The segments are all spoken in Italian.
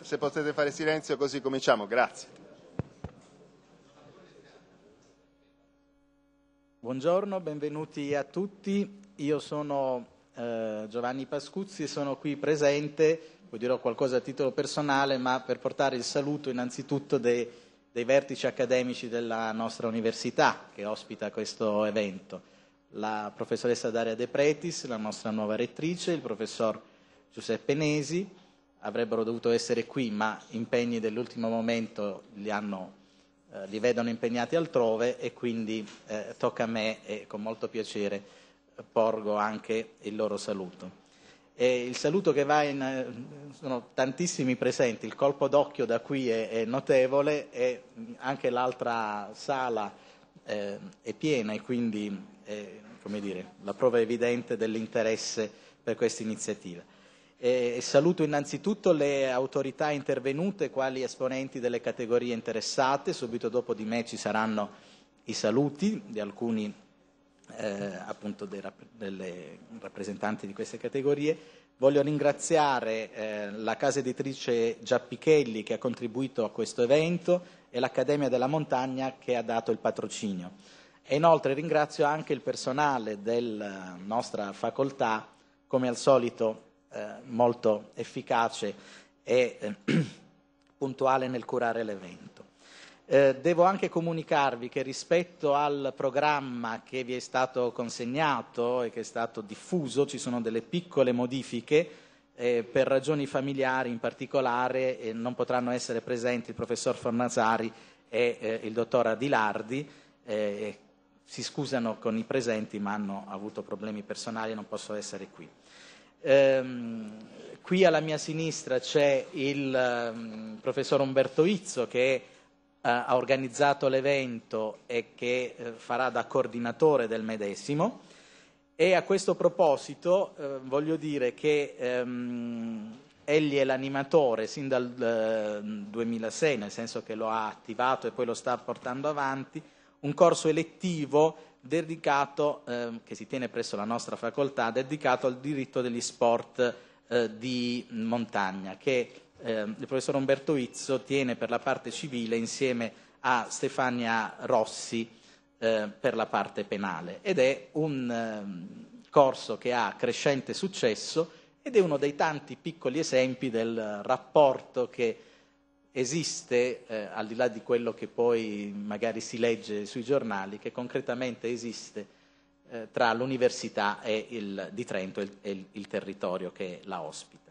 se potete fare silenzio così cominciamo. Grazie. Buongiorno, benvenuti a tutti. Io sono eh, Giovanni Pascuzzi, sono qui presente, poi dirò qualcosa a titolo personale, ma per portare il saluto innanzitutto dei, dei vertici accademici della nostra università che ospita questo evento. La professoressa Daria De Pretis, la nostra nuova rettrice, il professor Giuseppe Nesi, avrebbero dovuto essere qui, ma impegni dell'ultimo momento li, hanno, eh, li, vedono impegnati altrove e quindi eh, tocca a me e con molto piacere porgo anche il loro saluto. E il saluto che va in... Eh, sono tantissimi presenti, il colpo d'occhio da qui è, è notevole e anche l'altra sala eh, è piena e quindi è eh, dire, la prova evidente dell'interesse per questa iniziativa. E saluto innanzitutto le autorità intervenute quali esponenti delle categorie interessate, subito dopo di me ci saranno i saluti di alcuni eh, appunto dei rappresentanti di queste categorie. Voglio ringraziare eh, la casa editrice Giappichelli che ha contribuito a questo evento e l'Accademia della Montagna che ha dato il patrocinio. E inoltre ringrazio anche il personale della nostra facoltà, come al solito eh, molto efficace e eh, puntuale nel curare l'evento. Eh, devo anche comunicarvi che rispetto al programma che vi è stato consegnato e che è stato diffuso ci sono delle piccole modifiche. Eh, per ragioni familiari in particolare eh, non potranno essere presenti il professor Fornazari e eh, il dottor Adilardi. Eh, si scusano con i presenti ma hanno avuto problemi personali e non possono essere qui. Ehm, qui alla mia sinistra c'è il ehm, professor Umberto Izzo che eh, ha organizzato l'evento e che eh, farà da coordinatore del medesimo. E a questo proposito eh, voglio dire che ehm, egli è l'animatore sin dal 2006, eh, nel senso che lo ha attivato e poi lo sta portando avanti, un corso elettivo dedicato, eh, che si tiene presso la nostra facoltà, dedicato al diritto degli sport eh, di montagna, che eh, il professor Umberto Izzo tiene per la parte civile insieme a Stefania Rossi eh, per la parte penale. Ed è un ehm, corso che ha crescente successo ed è uno dei tanti piccoli esempi del rapporto che esiste, eh, al di là di quello che poi magari si legge sui giornali, che concretamente esiste eh, tra l'università il, di Trento e il, e il, territorio che la ospita.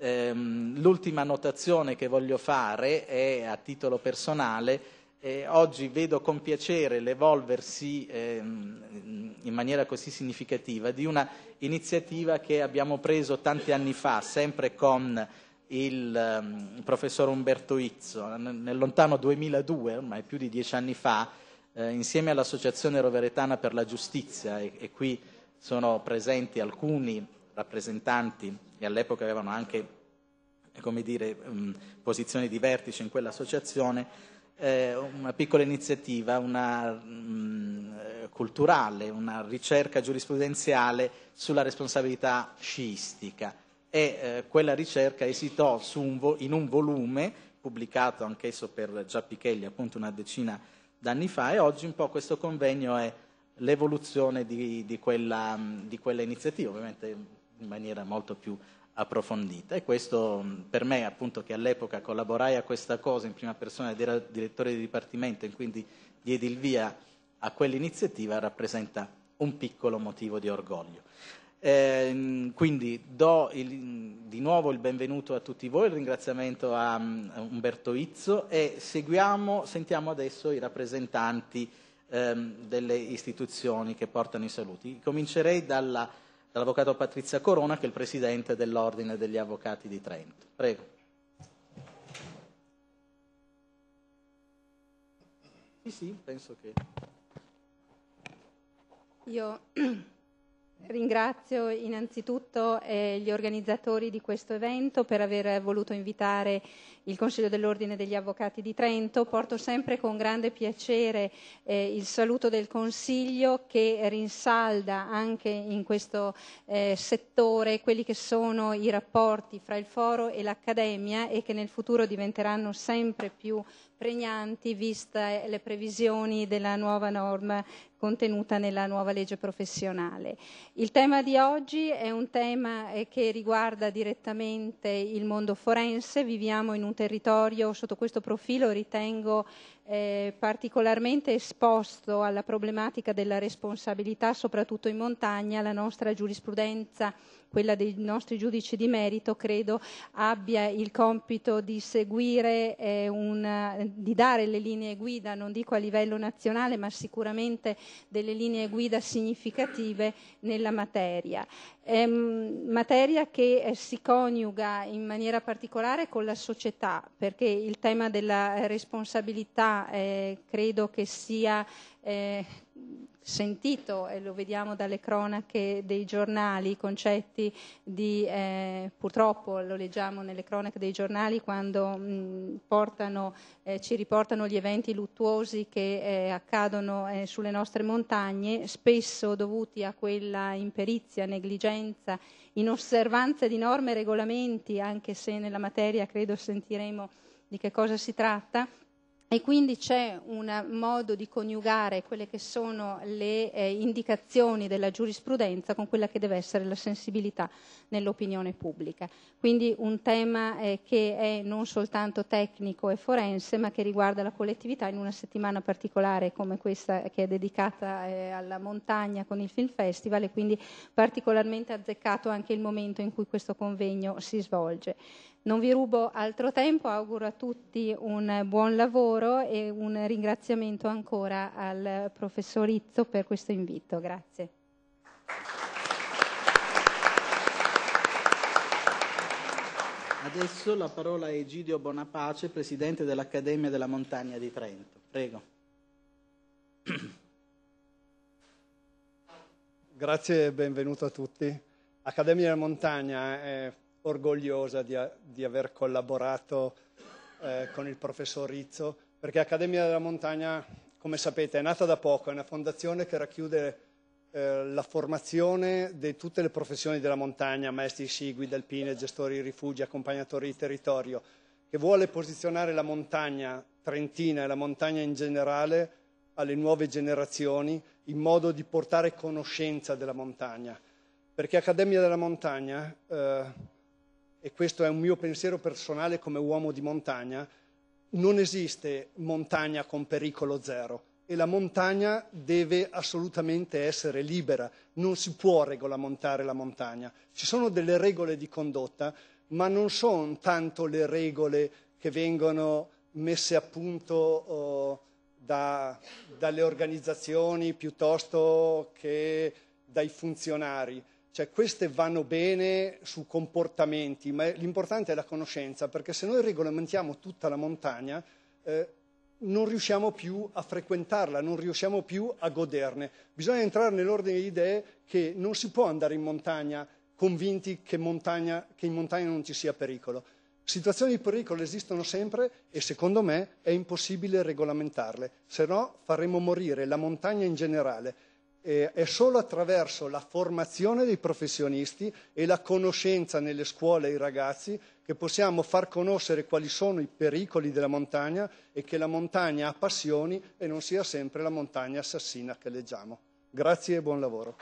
Ehm, l'ultima notazione che voglio fare è a titolo personale. Eh, oggi vedo con piacere l'evolversi ehm, in maniera così significativa di una iniziativa che abbiamo preso tanti anni fa, sempre con il um, professor Umberto Izzo nel lontano 2002, ormai più di dieci anni fa, eh, insieme all'Associazione Roveretana per la Giustizia, e, e, qui sono presenti alcuni rappresentanti che all'epoca avevano anche eh, come dire, um, posizioni di vertice in quell'associazione, eh, una piccola iniziativa una, um, culturale, una ricerca giurisprudenziale sulla responsabilità sciistica e eh, quella ricerca esitò un in un volume pubblicato anch'esso per Giappichelli appunto una decina d'anni fa e oggi un po' questo convegno è l'evoluzione di, di, quella, mm, di quella iniziativa, ovviamente in maniera molto più approfondita e questo mm, per me appunto che all'epoca collaborai a questa cosa in prima persona ed era direttore di dipartimento e quindi diedi il via a quell'iniziativa rappresenta un piccolo motivo di orgoglio. Eh, quindi do il, di nuovo il benvenuto a tutti voi, il ringraziamento a, mm, a Umberto Izzo e seguiamo, sentiamo adesso i rappresentanti ehm, delle istituzioni che portano i saluti. Comincerei dalla, dall'avvocato Patrizia Corona che è il presidente dell'Ordine degli Avvocati di Trento. Prego. Sì, sì, penso che. Io Ringrazio innanzitutto eh, gli organizzatori di questo evento per aver voluto invitare il Consiglio dell'Ordine degli Avvocati di Trento, porto sempre con grande piacere eh, il saluto del Consiglio che rinsalda anche in questo eh, settore quelli che sono i rapporti fra il foro e l'accademia e che nel futuro diventeranno sempre più pregnanti viste le previsioni della nuova norma contenuta nella nuova legge professionale. Il tema di oggi è un tema eh, che riguarda direttamente il mondo forense, viviamo in un territorio sotto questo profilo ritengo eh, particolarmente esposto alla problematica della responsabilità, soprattutto in montagna, la nostra giurisprudenza, quella dei nostri giudici di merito, credo abbia il compito di seguire, eh, una, di dare le linee guida, non dico a livello nazionale, ma sicuramente delle linee guida significative nella materia. Ehm, materia che eh, si coniuga in maniera particolare con la società, perché il tema della responsabilità eh, credo che sia eh, sentito, e lo vediamo dalle cronache dei giornali, i concetti di, eh, purtroppo lo leggiamo nelle cronache dei giornali quando mh, mm, portano, eh, ci riportano gli eventi luttuosi che eh, accadono eh, sulle nostre montagne, spesso dovuti a quella imperizia, negligenza, inosservanza di norme e regolamenti, anche se nella materia credo sentiremo di che cosa si tratta e quindi c'è un modo di coniugare quelle che sono le eh, indicazioni della giurisprudenza con quella che deve essere la sensibilità nell'opinione pubblica. Quindi un tema eh, che è non soltanto tecnico e forense, ma che riguarda la collettività in una settimana particolare come questa che è dedicata eh, alla montagna con il Film Festival e quindi particolarmente azzeccato anche il momento in cui questo convegno si svolge. Non vi rubo altro tempo, auguro a tutti un buon lavoro e un ringraziamento ancora al professor Izzo per questo invito. Grazie. Adesso la parola a Egidio Bonapace, Presidente dell'Accademia della Montagna di Trento. Prego. Grazie e benvenuto a tutti. L'Accademia della Montagna è orgogliosa di, a, di aver collaborato eh, con il professor Rizzo, perché Accademia della Montagna, come sapete, è nata da poco, è una fondazione che racchiude eh, la formazione di tutte le professioni della montagna, maestri sci, guide alpine, gestori di rifugi, accompagnatori di territorio, che vuole posizionare la montagna trentina e la montagna in generale alle nuove generazioni in modo di portare conoscenza della montagna. Perché Accademia della Montagna eh, e questo è un mio pensiero personale come uomo di montagna, non esiste montagna con pericolo zero e la montagna deve assolutamente essere libera, non si può regolamentare la montagna. Ci sono delle regole di condotta, ma non sono tanto le regole che vengono messe a punto oh, da, dalle organizzazioni piuttosto che dai funzionari. Cioè queste vanno bene su comportamenti, ma l'importante è la conoscenza, perché se noi regolamentiamo tutta la montagna eh, non riusciamo più a frequentarla, non riusciamo più a goderne. Bisogna entrare nell'ordine di idee che non si può andare in montagna convinti che, montagna, che in montagna non ci sia pericolo. Situazioni di pericolo esistono sempre e secondo me è impossibile regolamentarle, se no faremo morire la montagna in generale. Eh, è solo attraverso la formazione dei professionisti e la conoscenza nelle scuole ai ragazzi che possiamo far conoscere quali sono i pericoli della montagna e che la montagna appassioni e non sia sempre la montagna assassina che leggiamo. Grazie e buon lavoro.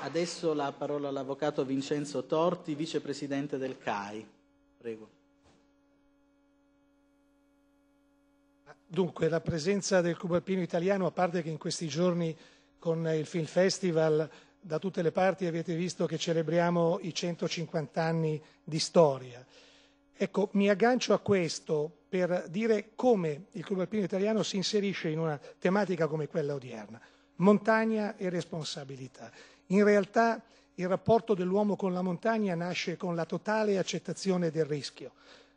Adesso la parola all'avvocato Vincenzo Torti, vicepresidente del CAI. Prego. Dunque, la presenza del Alpino italiano, a parte che in questi giorni con il Film Festival da tutte le parti avete visto che celebriamo i 150 anni di storia. Ecco, mi aggancio a questo per dire come il Alpino italiano si inserisce in una tematica come quella odierna, montagna e responsabilità. In realtà il rapporto dell'uomo con la montagna nasce con la totale accettazione del rischio.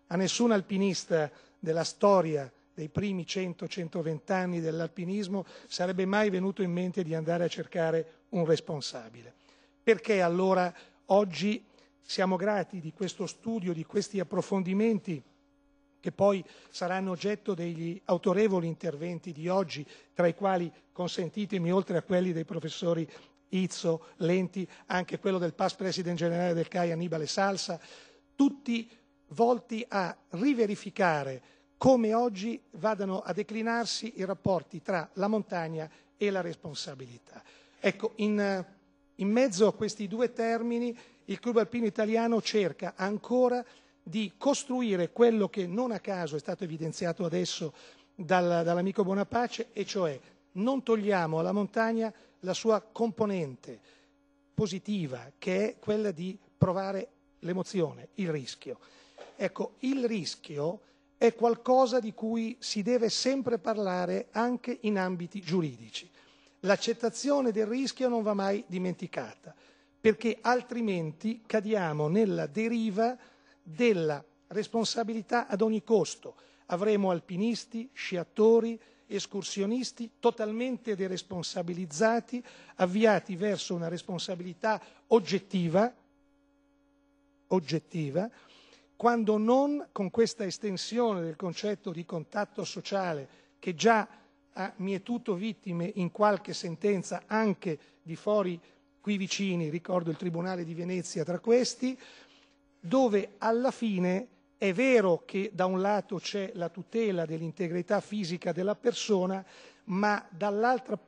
A nessun alpinista della storia dei primi 100-120 anni dell'alpinismo sarebbe mai venuto in mente di andare a cercare un responsabile. Perché allora oggi siamo grati di questo studio, di questi approfondimenti che poi saranno oggetto degli autorevoli interventi di oggi, tra i quali, consentitemi, oltre a quelli dei professori Izzo, Lenti, anche quello del past president generale del CAI Annibale Salsa, tutti volti a riverificare come oggi vadano a declinarsi i rapporti tra la montagna e la responsabilità. Ecco, in, eh, in mezzo a questi due termini il Club Alpino Italiano cerca ancora di costruire quello che non a caso è stato evidenziato adesso dal, dall'amico Bonapace, e cioè non togliamo alla montagna la sua componente positiva, che è quella di provare l'emozione, il rischio. Ecco, il rischio è qualcosa di cui si deve sempre parlare anche in ambiti giuridici. L'accettazione del rischio non va mai dimenticata, perché altrimenti cadiamo nella deriva della responsabilità ad ogni costo. Avremo alpinisti, sciatori, escursionisti totalmente deresponsabilizzati, avviati verso una responsabilità oggettiva, oggettiva quando non con questa estensione del concetto di contatto sociale che già ha ah, mietuto vittime in qualche sentenza anche di fuori qui vicini, ricordo il Tribunale di Venezia tra questi, dove alla fine è vero che da un lato c'è la tutela dell'integrità fisica della persona, ma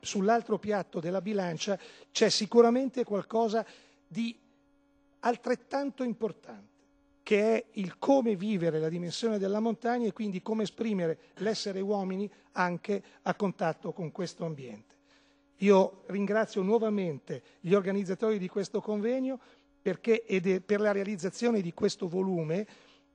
sull'altro piatto della bilancia c'è sicuramente qualcosa di altrettanto importante che è il come vivere la dimensione della montagna e quindi come esprimere l'essere uomini anche a contatto con questo ambiente. Io ringrazio nuovamente gli organizzatori di questo convegno perché, ed per la realizzazione di questo volume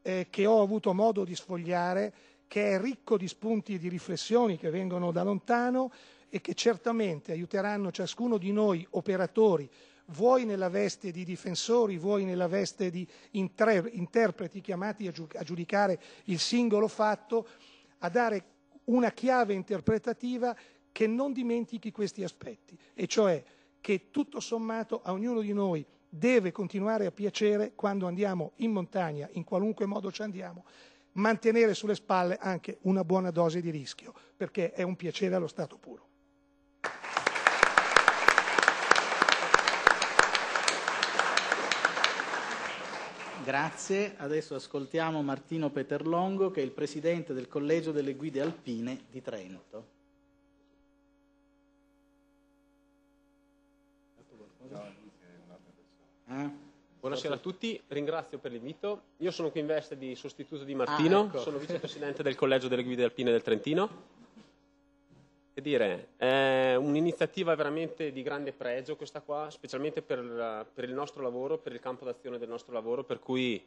eh, che ho avuto modo di sfogliare, che è ricco di spunti e di riflessioni che vengono da lontano e che certamente aiuteranno ciascuno di noi operatori vuoi nella veste di difensori, vuoi nella veste di interpreti chiamati a giudicare il singolo fatto, a dare una chiave interpretativa che non dimentichi questi aspetti, e cioè che tutto sommato a ognuno di noi deve continuare a piacere quando andiamo in montagna, in qualunque modo ci andiamo, mantenere sulle spalle anche una buona dose di rischio, perché è un piacere allo stato puro. Grazie, adesso ascoltiamo Martino Peterlongo che è il presidente del Collegio delle Guide Alpine di Trento. Eh? Buonasera a tutti, ringrazio per l'invito. Io sono qui in veste di sostituto di ah, Martino, ah, ecco. sono vicepresidente del Collegio delle Guide Alpine del Trentino che dire, è un'iniziativa veramente di grande pregio questa qua, specialmente per, per il nostro lavoro, per il campo d'azione del nostro lavoro, per cui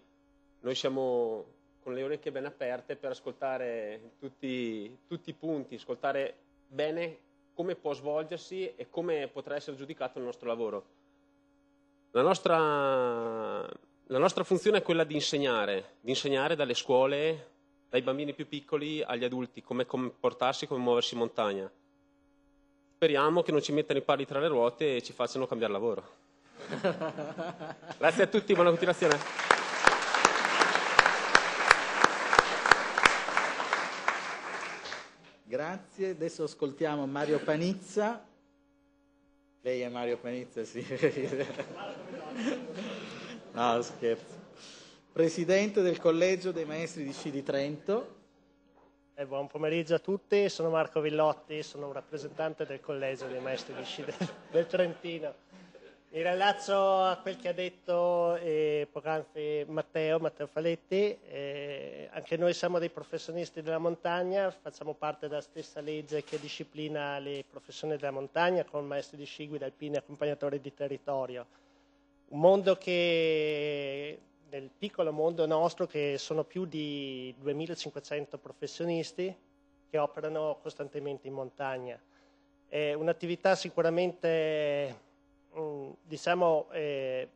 noi siamo con le orecchie ben aperte per ascoltare tutti, tutti, i punti, ascoltare bene come può svolgersi e come potrà essere giudicato il nostro lavoro. La nostra, la nostra funzione è quella di insegnare, di insegnare dalle scuole dai bambini più piccoli agli adulti, come comportarsi, come muoversi in montagna. Speriamo che non ci mettano i pali tra le ruote e ci facciano cambiare lavoro. Grazie a tutti, buona continuazione. Grazie, adesso ascoltiamo Mario Panizza. Lei è Mario Panizza, sì. no, scherzo presidente del Collegio dei Maestri di Sci di Trento. Eh, buon pomeriggio a tutti, sono Marco Villotti, sono un rappresentante del Collegio dei Maestri di Sci del, Trentino. Mi rilaccio a quel che ha detto eh, poc'anzi Matteo, Matteo Faletti, eh, anche noi siamo dei professionisti della montagna, facciamo parte della stessa legge che disciplina le professioni della montagna con maestri di sci, guida alpini e accompagnatori di territorio. Un mondo che nel piccolo mondo nostro che sono più di 2500 professionisti che operano costantemente in montagna. È un'attività sicuramente mm, diciamo, eh,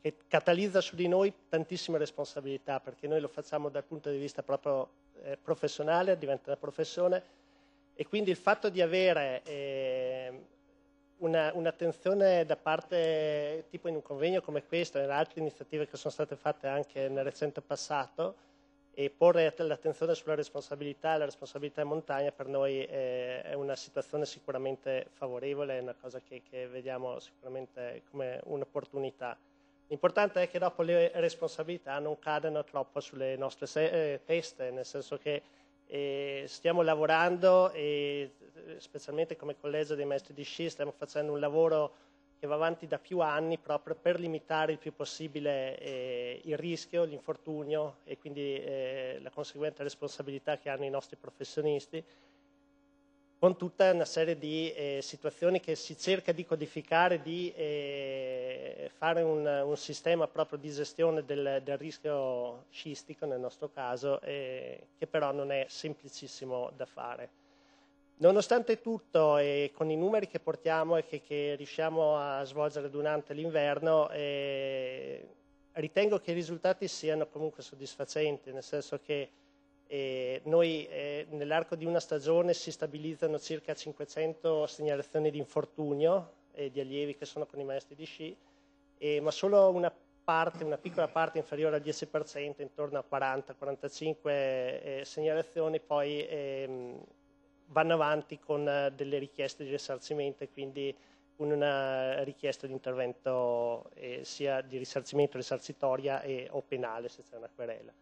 che catalizza su di noi tantissime responsabilità perché noi lo facciamo dal punto di vista proprio eh, professionale, diventa una professione e quindi il fatto di avere eh, una, un'attenzione da parte, tipo in un convegno come questo e in altre iniziative che sono state fatte anche nel recente passato, e porre l'attenzione sulla responsabilità la responsabilità in montagna per noi è una situazione sicuramente favorevole, è una cosa che, che vediamo sicuramente come un'opportunità. L'importante è che dopo le responsabilità non cadano troppo sulle nostre eh, teste, nel senso che e stiamo lavorando, e, specialmente come collegio dei maestri di sci, stiamo facendo un lavoro che va avanti da più anni proprio per limitare il più possibile eh, il rischio, l'infortunio e quindi eh, la conseguente responsabilità che hanno i nostri professionisti con tutta una serie di eh, situazioni che si cerca di codificare, di eh, fare un, un, sistema proprio di gestione del, del rischio scistico nel nostro caso, eh, che però non è semplicissimo da fare. Nonostante tutto, e con i numeri che portiamo e che, che riusciamo a svolgere durante l'inverno, eh, ritengo che i risultati siano comunque soddisfacenti, nel senso che eh, noi eh, nell'arco di una stagione si stabilizzano circa 500 segnalazioni di infortunio eh, di allievi che sono con i maestri di sci, ma solo una, parte, una piccola parte inferiore al 10%, intorno a 40-45 eh, segnalazioni, poi ehm, vanno avanti con eh, delle richieste di risarcimento e quindi con una richiesta di intervento eh, sia di risarcimento risarcitoria e, o penale se c'è una querela.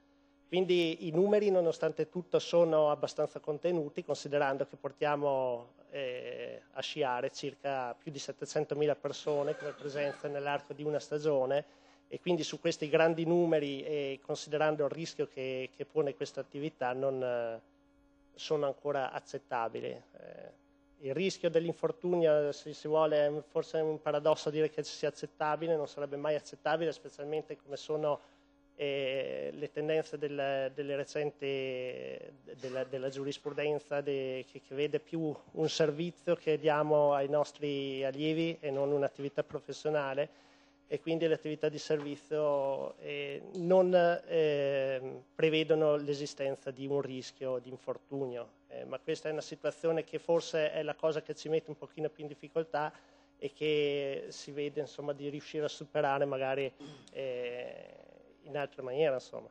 Quindi i numeri nonostante tutto sono abbastanza contenuti considerando che portiamo eh, a sciare circa più di 700.000 persone come presenza nell'arco di una stagione e quindi su questi grandi numeri e considerando il rischio che, che pone questa attività non eh, sono ancora accettabili. Eh, il rischio dell'infortunio, se si vuole, forse è un paradosso dire che sia accettabile, non sarebbe mai accettabile, specialmente come sono eh, le tendenze della, delle recente, della, della giurisprudenza de, che, che, vede più un servizio che diamo ai nostri allievi e non un'attività professionale e quindi le attività di servizio eh, non eh, prevedono l'esistenza di un rischio di infortunio, eh, ma questa è una situazione che forse è la cosa che ci mette un pochino più in difficoltà e che si vede insomma, di riuscire a superare magari eh, in altra maniera. Insomma.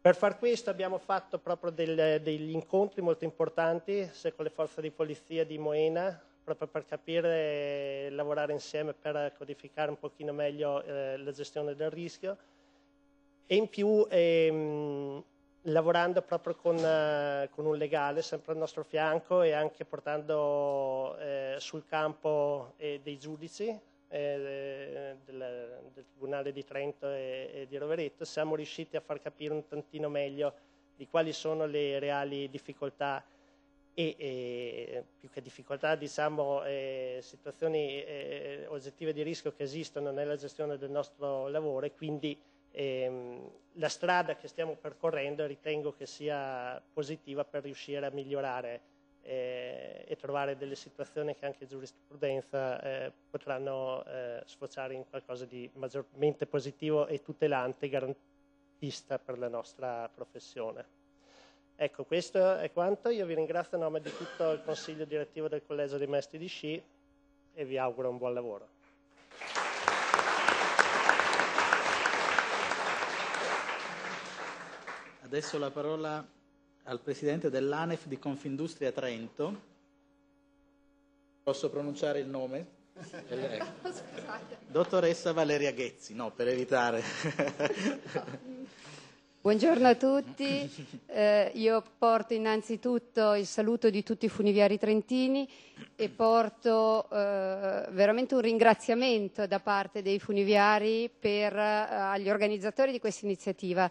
Per far questo abbiamo fatto proprio del, degli incontri molto importanti sia con le forze di polizia di Moena, proprio per capire e lavorare insieme per codificare un pochino meglio eh, la gestione del rischio e in più ehm, lavorando proprio con, eh, con, un legale sempre al nostro fianco e anche portando eh, sul campo eh, dei giudici eh, del, del, Tribunale di Trento e, e, di Rovereto, siamo riusciti a far capire un tantino meglio di quali sono le reali difficoltà e, e più che difficoltà, diciamo, eh, situazioni eh, oggettive di rischio che esistono nella gestione del nostro lavoro e quindi ehm, la strada che stiamo percorrendo ritengo che sia positiva per riuscire a migliorare eh, e trovare delle situazioni che anche giurisprudenza eh, potranno eh, sfociare in qualcosa di maggiormente positivo e tutelante, garantista per la nostra professione. Ecco, questo è quanto. Io vi ringrazio a nome di tutto il Consiglio Direttivo del Collegio dei Maestri di Sci e vi auguro un buon lavoro. Adesso la parola al presidente dell'ANEF di Confindustria Trento. Posso pronunciare il nome? Dottoressa Valeria Ghezzi, no, per evitare. Buongiorno a tutti, eh, io porto innanzitutto il saluto di tutti i funiviari trentini e porto eh, veramente un ringraziamento da parte dei funiviari per, eh, agli organizzatori di questa iniziativa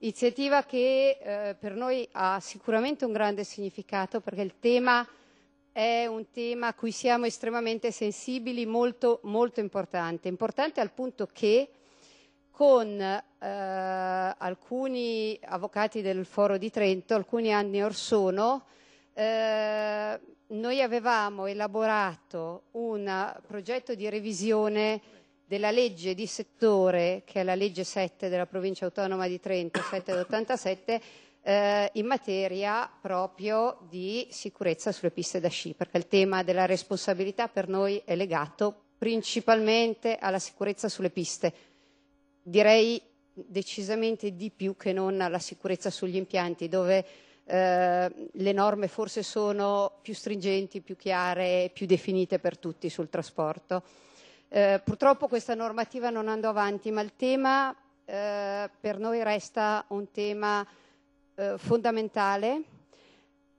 Iniziativa che eh, per noi ha sicuramente un grande significato perché il tema è un tema a cui siamo estremamente sensibili, molto, molto importante. Importante al punto che con eh, alcuni avvocati del Foro di Trento, alcuni anni or sono, eh, noi avevamo elaborato un progetto di revisione della legge di settore, che è la legge 7 della provincia autonoma di Trento, 7 87, eh, in materia proprio di sicurezza sulle piste da sci, perché il tema della responsabilità per noi è legato principalmente alla sicurezza sulle piste. Direi decisamente di più che non alla sicurezza sugli impianti, dove eh, le norme forse sono più stringenti, più chiare, più definite per tutti sul trasporto. Eh, purtroppo questa normativa non andò avanti, ma il tema eh, per noi resta un tema eh, fondamentale,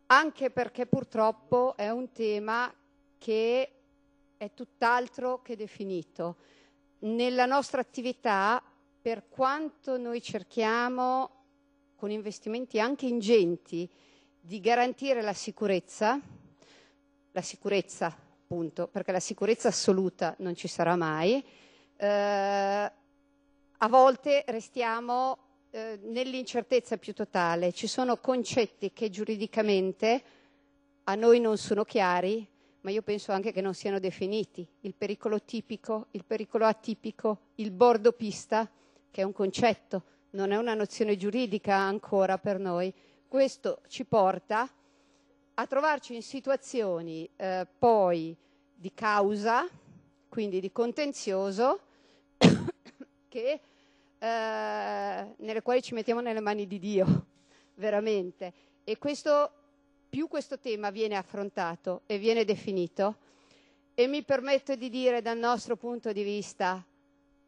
anche perché purtroppo è un tema che è tutt'altro che definito. Nella nostra attività, per quanto noi cerchiamo, con investimenti anche ingenti, di garantire la sicurezza, la sicurezza appunto, perché la sicurezza assoluta non ci sarà mai, eh, a volte restiamo eh, nell'incertezza più totale. Ci sono concetti che giuridicamente a noi non sono chiari, ma io penso anche che non siano definiti. Il pericolo tipico, il pericolo atipico, il bordo pista, che è un concetto, non è una nozione giuridica ancora per noi. Questo ci porta a trovarci in situazioni eh, poi di causa, quindi di contenzioso, che, eh, nelle quali ci mettiamo nelle mani di Dio, veramente. E questo, più questo tema viene affrontato e viene definito, e mi permetto di dire dal nostro punto di vista,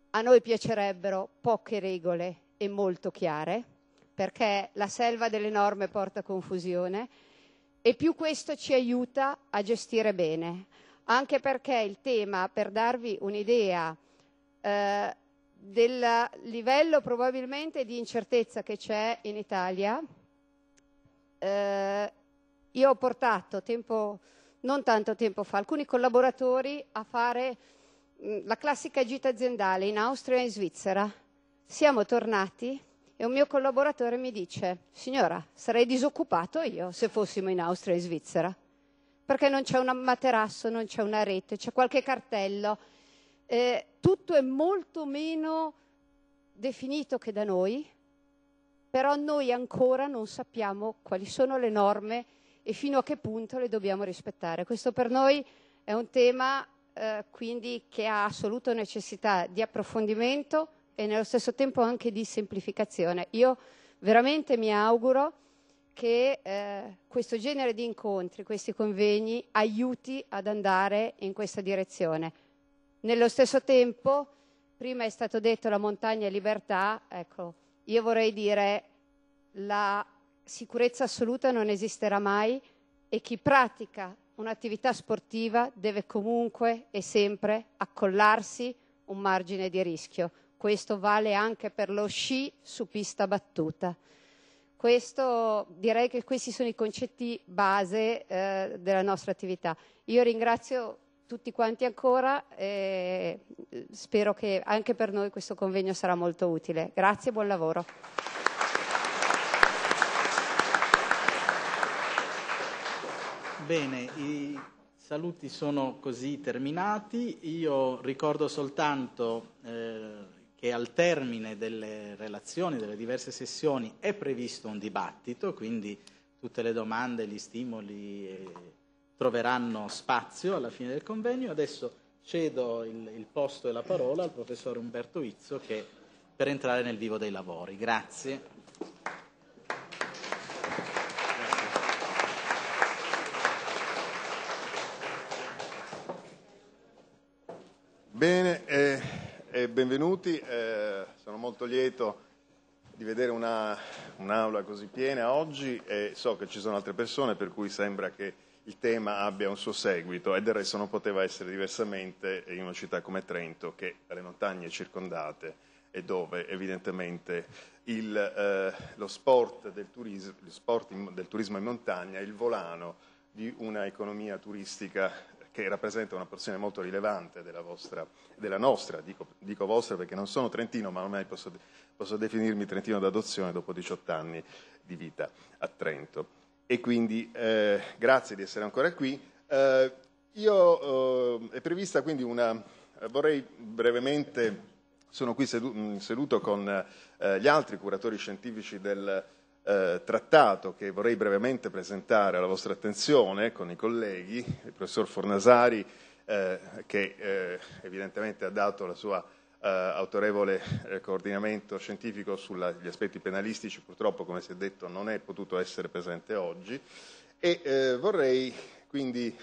a noi piacerebbero poche regole e molto chiare, perché la selva delle norme porta confusione e più questo ci aiuta a gestire bene, anche perché il tema, per darvi un'idea eh, del livello probabilmente di incertezza che c'è in Italia, eh, io ho portato tempo, non tanto tempo fa, alcuni collaboratori a fare mh, mm, la classica gita aziendale in Austria e in Svizzera. Siamo tornati e un mio collaboratore mi dice, signora, sarei disoccupato io se fossimo in Austria e in Svizzera, perché non c'è un materasso, non c'è una rete, c'è qualche cartello, eh, tutto è molto meno definito che da noi, però noi ancora non sappiamo quali sono le norme e fino a che punto le dobbiamo rispettare. Questo per noi è un tema eh, quindi che ha assoluta necessità di approfondimento, e nello stesso tempo anche di semplificazione. Io veramente mi auguro che eh, questo genere di incontri, questi convegni, aiuti ad andare in questa direzione. Nello stesso tempo, prima è stato detto la montagna è libertà, ecco, io vorrei dire la sicurezza assoluta non esisterà mai e chi pratica un'attività sportiva deve comunque e sempre accollarsi un margine di rischio. Questo vale anche per lo sci su pista battuta. Questo, direi che questi sono i concetti base eh, della nostra attività. Io ringrazio tutti quanti ancora e eh, spero che anche per noi questo convegno sarà molto utile. Grazie e buon lavoro. Bene, i saluti sono così terminati. Io ricordo soltanto eh, che al termine delle relazioni, delle diverse sessioni, è previsto un dibattito, quindi tutte le domande, gli stimoli eh, troveranno spazio alla fine del convegno. Adesso cedo il, il posto e la parola al professor Umberto Izzo che, per entrare nel vivo dei lavori. Grazie. Bene, eh, e benvenuti. Eh, sono molto lieto di vedere una, un'aula così piena oggi e so che ci sono altre persone per cui sembra che il tema abbia un suo seguito e del resto non poteva essere diversamente in una città come Trento che dalle montagne circondate e dove evidentemente il, eh, lo sport, del turismo, sport in, del turismo in montagna è il volano di un'economia turistica che rappresenta una porzione molto rilevante della, vostra, della nostra, dico, dico, vostra perché non sono trentino, ma ormai posso, posso definirmi trentino d'adozione dopo 18 anni di vita a Trento. E quindi eh, grazie di essere ancora qui. Eh, io, eh, è prevista quindi una... vorrei brevemente... Sono qui seduto con eh, gli altri curatori scientifici del, eh, trattato che vorrei brevemente presentare alla vostra attenzione con i colleghi, il professor Fornasari eh, che eh, evidentemente ha dato la sua eh, autorevole eh, coordinamento scientifico sugli aspetti penalistici, purtroppo come si è detto non è potuto essere presente oggi e eh, vorrei quindi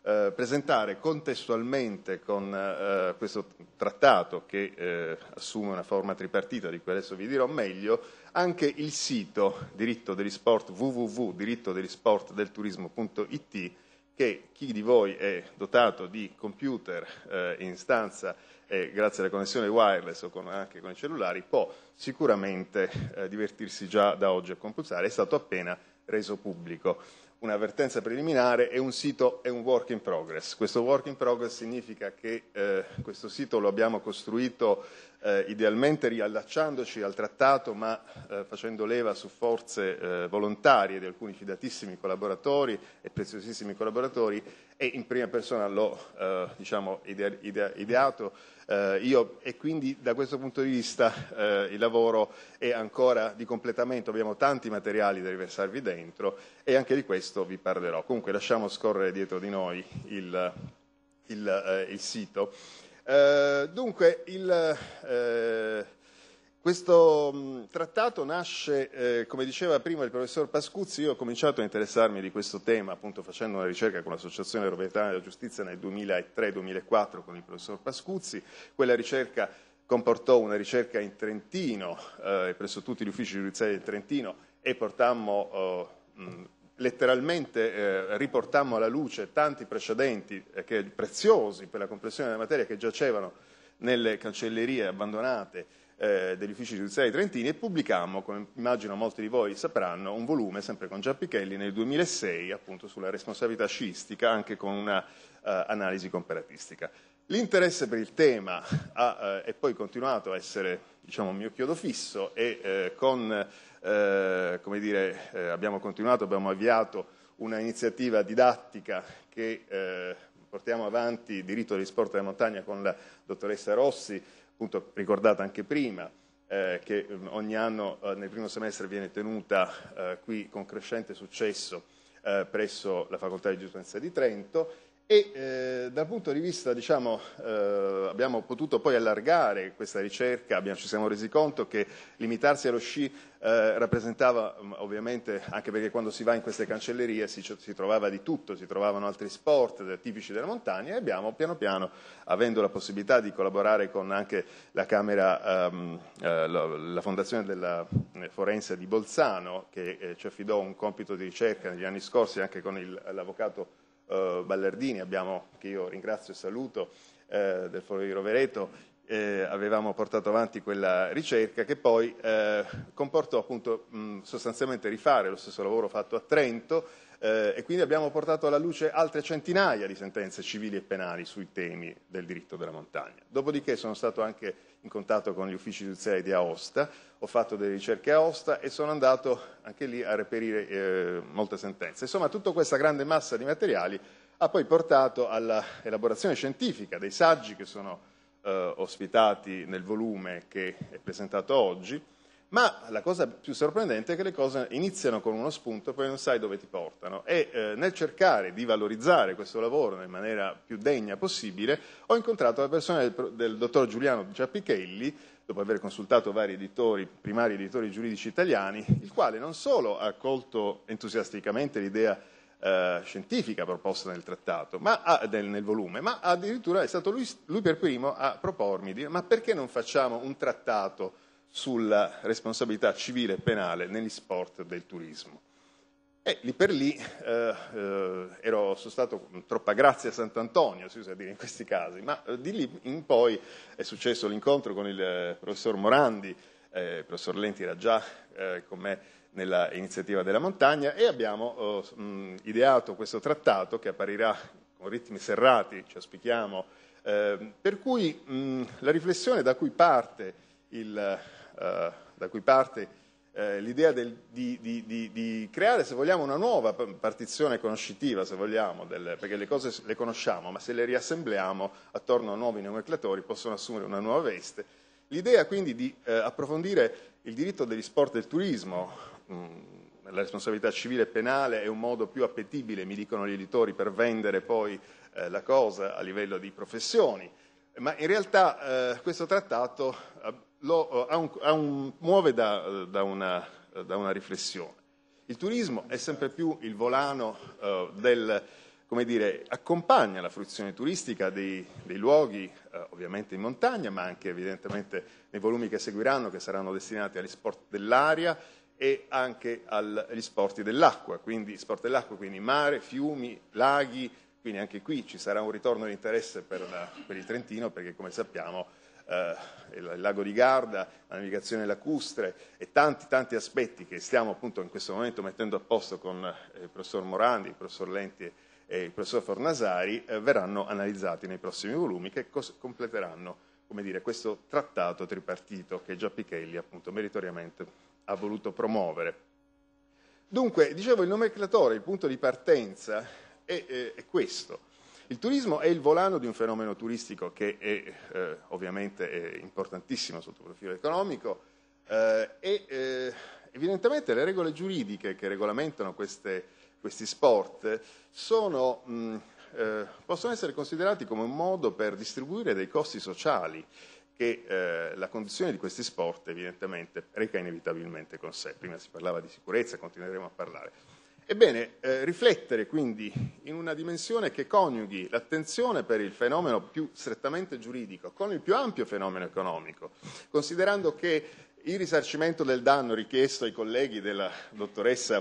presentare contestualmente con questo trattato che assume una forma tripartita di cui adesso vi dirò meglio anche il sito diritto degli sport www.dirittodellisportdelturismo.it che chi di voi è dotato di computer eh, in stanza e grazie alla connessione wireless o con, anche con i cellulari può sicuramente eh, divertirsi già da oggi a compulsare, è stato appena reso pubblico. Un'avvertenza preliminare è un sito, è un work in progress. Questo work in progress significa che eh, questo sito lo abbiamo costruito eh, idealmente riallacciandoci al trattato ma eh, facendo leva su forze eh, volontarie di alcuni fidatissimi collaboratori e preziosissimi collaboratori e in prima persona l'ho eh, diciamo, ide- ide- ideato eh, io e quindi da questo punto di vista eh, il lavoro è ancora di completamento, abbiamo tanti materiali da riversarvi dentro e anche di questo vi parlerò. Comunque lasciamo scorrere dietro di noi il, il, il sito. Eh, dunque, il, eh, questo mm, trattato nasce, eh, come diceva prima il professor Pascuzzi, io ho cominciato a interessarmi di questo tema appunto facendo una ricerca con l'Associazione Robertana della Giustizia nel 2003-2004 con il professor Pascuzzi, quella ricerca comportò una ricerca in Trentino, eh, presso tutti gli uffici giudiziari del Trentino e portammo... Eh, oh, mh, mm, letteralmente eh, riportammo alla luce tanti precedenti eh, che, preziosi per la comprensione della materia che giacevano nelle cancellerie abbandonate eh, degli uffici giudiziari trentini e pubblicammo, come immagino molti di voi sapranno, un volume sempre con Giappichelli nel 2006 appunto sulla responsabilità sciistica anche con un'analisi eh, comparatistica. L'interesse per il tema ha, eh, è poi continuato a essere diciamo, mio chiodo fisso e eh, con eh, come dire, eh, abbiamo continuato, abbiamo avviato una iniziativa didattica che eh, portiamo avanti, diritto degli sport della montagna, con la dottoressa Rossi, appunto ricordata anche prima, eh, che ogni anno eh, nel primo semestre viene tenuta eh, qui con crescente successo presso la Facoltà di Giustizia di Trento e eh, dal punto di vista, diciamo, eh, abbiamo potuto poi allargare questa ricerca, abbiamo, ci siamo resi conto che limitarsi allo sci eh, rappresentava mm, ovviamente, anche perché quando si va in queste cancellerie si, si, trovava di tutto, si trovavano altri sport eh, tipici della montagna e abbiamo piano piano, avendo la possibilità di collaborare con anche la, Camera, ehm, eh, la, la Fondazione della eh, Forense di Bolzano, che ci affidò un compito di ricerca negli anni scorsi anche con l'avvocato eh, Ballardini, abbiamo, che io ringrazio e saluto, eh, del Foro di Rovereto, eh, avevamo portato avanti quella ricerca che poi eh, comportò appunto, mh, sostanzialmente rifare lo stesso lavoro fatto a Trento eh, e quindi abbiamo portato alla luce altre centinaia di sentenze civili e penali sui temi del diritto della montagna. Dopodiché sono stato anche in contatto con gli uffici giudiziari di Aosta, ho fatto delle ricerche a Aosta e sono andato anche lì a reperire eh, molte sentenze. Insomma, tutta questa grande massa di materiali ha poi portato all'elaborazione scientifica dei saggi che sono eh, ospitati nel volume che è presentato oggi, ma la cosa più sorprendente è che le cose iniziano con uno spunto e poi non sai dove ti portano. E eh, nel cercare di valorizzare questo lavoro nella maniera più degna possibile, ho incontrato la persona del, del dottor Giuliano Giappichelli, dopo aver consultato vari editori, primari editori giuridici italiani, il quale non solo ha accolto entusiasticamente l'idea eh, scientifica proposta nel trattato, ha, nel, nel, volume, ma addirittura è stato lui, lui per primo a propormi, dire, ma perché non facciamo un trattato sulla responsabilità civile e penale negli sport del turismo. E lì per lì eh, eh, ero, sono stato troppa grazia a Sant'Antonio, si usa dire in questi casi, ma eh, di lì in poi è successo l'incontro con il eh, professor Morandi, il professor Lenti era già con me nella iniziativa della montagna e abbiamo oh, mh, ideato questo trattato che apparirà con ritmi serrati, ci auspichiamo, per cui mh, la riflessione da cui parte il eh, da cui parte eh, l'idea del, di, di, di, di, creare, se vogliamo, una nuova partizione conoscitiva, se vogliamo, del, perché le cose le conosciamo, ma se le riassembliamo attorno a nuovi nomenclatori possono assumere una nuova veste. L'idea quindi di eh, approfondire il diritto degli sport e del turismo, mh, mm, la responsabilità civile e penale è un modo più appetibile, mi dicono gli editori, per vendere poi eh, la cosa a livello di professioni, ma in realtà eh, questo trattato eh, lo, eh, a un, a un, muove da, da, una, da, una, riflessione. Il turismo è sempre più il volano eh, del, come dire, accompagna la fruizione turistica dei, dei luoghi, eh, ovviamente in montagna, ma anche evidentemente nei volumi che seguiranno, che saranno destinati agli sport dell'aria e anche agli sport dell'acqua, quindi sport dell'acqua, quindi mare, fiumi, laghi, quindi anche qui ci sarà un ritorno di interesse per, la, per il Trentino perché come sappiamo eh, il lago di Garda, la navigazione lacustre e tanti tanti aspetti che stiamo appunto in questo momento mettendo a posto con eh, il professor Morandi, il professor Lenti e il professor Fornasari eh, verranno analizzati nei prossimi volumi che cos- completeranno dire, questo trattato tripartito che già Pichelli appunto meritoriamente ha voluto promuovere. Dunque, dicevo, il nomenclatore, il punto di partenza è, è, eh, è questo il turismo è il volano di un fenomeno turistico che è eh, ovviamente è importantissimo sotto il profilo economico eh, e eh, evidentemente le regole giuridiche che regolamentano queste, questi sport sono, mh, mm, eh, possono essere considerati come un modo per distribuire dei costi sociali che eh, la condizione di questi sport evidentemente reca inevitabilmente con sé. Prima si parlava di sicurezza, continueremo a parlare. Ebbene, eh, riflettere quindi in una dimensione che coniughi l'attenzione per il fenomeno più strettamente giuridico con il più ampio fenomeno economico, considerando che il risarcimento del danno richiesto ai colleghi della dottoressa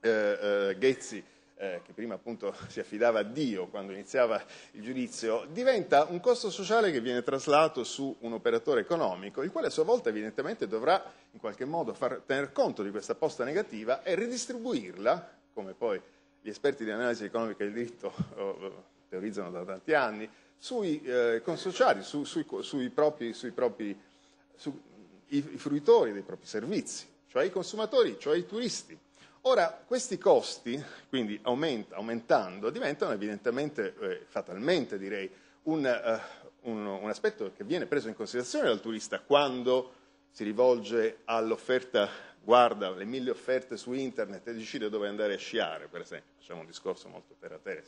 eh, eh, Ghezzi eh, che prima appunto si affidava a Dio quando iniziava il giudizio, diventa un costo sociale che viene traslato su un operatore economico, il quale a sua volta evidentemente dovrà in qualche modo far, tener conto di questa posta negativa e ridistribuirla, come poi gli esperti di analisi economica del diritto oh, oh, teorizzano da tanti anni, sui eh, consociati, su, sui, sui, propri, sui propri su, i fruitori dei propri servizi, cioè i consumatori, cioè i turisti. Ora, questi costi, quindi aumenta, aumentando, diventano evidentemente, eh, fatalmente direi, un, eh, un, un, aspetto che viene preso in considerazione dal turista quando si rivolge all'offerta guarda le mille offerte su internet e decide dove andare a sciare, per esempio, facciamo un discorso molto terra terra,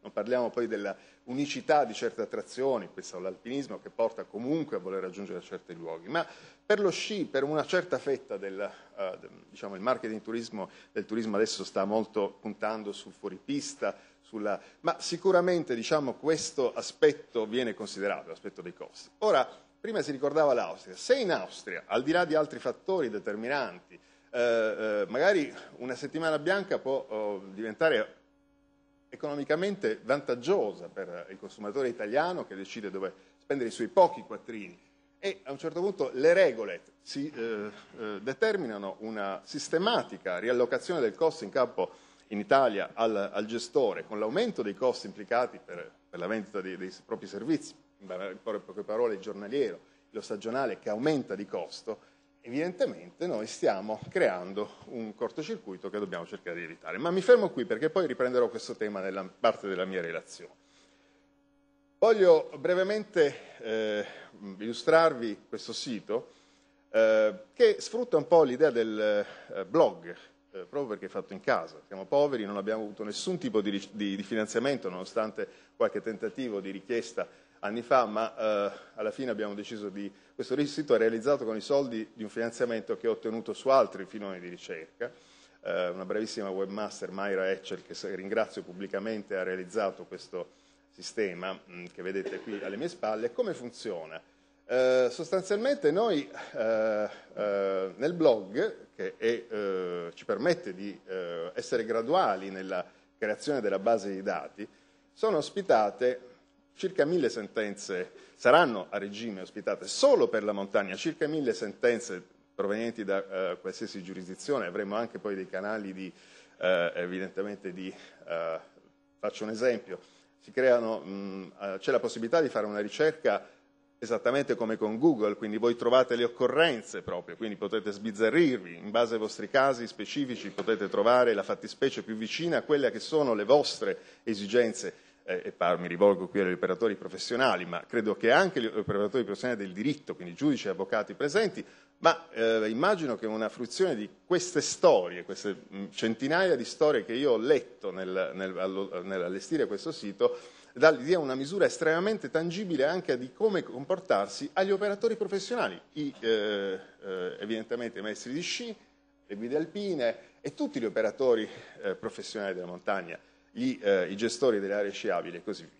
non parliamo poi della unicità di certe attrazioni, penso all'alpinismo che porta comunque a voler raggiungere certi luoghi, ma per lo sci, per una certa fetta del uh, diciamo, marketing turismo, del turismo adesso sta molto puntando sul fuoripista, sulla, ma sicuramente diciamo, questo aspetto viene considerato, l'aspetto dei costi. Ora, Prima si ricordava l'Austria. Se in Austria, al di là di altri fattori determinanti, eh, eh, magari una settimana bianca può oh, diventare economicamente vantaggiosa per il consumatore italiano che decide dove spendere i suoi pochi quattrini e a un certo punto le regole si, eh, eh, determinano una sistematica riallocazione del costo in campo in Italia al, al gestore con l'aumento dei costi implicati per, per la vendita dei, dei propri servizi in poche parole il giornaliero, lo stagionale che aumenta di costo, evidentemente noi stiamo creando un cortocircuito che dobbiamo cercare di evitare. Ma mi fermo qui perché poi riprenderò questo tema nella parte della mia relazione. Voglio brevemente eh, illustrarvi questo sito eh, che sfrutta un po' l'idea del eh, blog, eh, proprio perché è fatto in casa. Siamo poveri, non abbiamo avuto nessun tipo di, di, di finanziamento, nonostante qualche tentativo di richiesta anni fa, ma eh, alla fine abbiamo deciso di... Questo sito è realizzato con i soldi di un finanziamento che ho ottenuto su altri filoni di ricerca. Eh, una bravissima webmaster, Mayra Etchel, che ringrazio pubblicamente, ha realizzato questo sistema mh, mm, che vedete qui alle mie spalle. Come funziona? Eh, sostanzialmente noi eh, eh, nel blog, che è, eh, ci permette di essere graduali nella creazione della base di dati, sono ospitate circa mille sentenze saranno a regime ospitate solo per la montagna, circa mille sentenze provenienti da eh, qualsiasi giurisdizione, avremo anche poi dei canali di, eh, evidentemente di, eh, faccio un esempio, creano, mh, eh, c'è la possibilità di fare una ricerca esattamente come con Google, quindi voi trovate le occorrenze proprio, quindi potete sbizzarrirvi, in base ai vostri casi specifici potete trovare la fattispecie più vicina a quelle che sono le vostre esigenze eh, e par, mi rivolgo qui agli operatori professionali, ma credo che anche gli operatori professionali del diritto, quindi giudici e avvocati presenti, ma eh, immagino che una fruizione di queste storie, queste centinaia di storie che io ho letto nel, nel, allo, nell'allestire questo sito, dia una misura estremamente tangibile anche di come comportarsi agli operatori professionali, i, eh, eh evidentemente i maestri di sci, le guide alpine e tutti gli operatori eh, professionali della montagna gli, eh, i gestori delle aree sciabili e così via.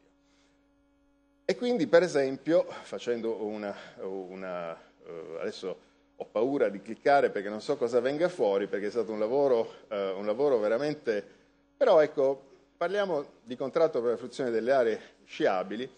E quindi, per esempio, facendo una... una eh, adesso ho paura di cliccare perché non so cosa venga fuori, perché è stato un lavoro, eh, un lavoro veramente... Però ecco, parliamo di contratto per la fruizione delle aree sciabili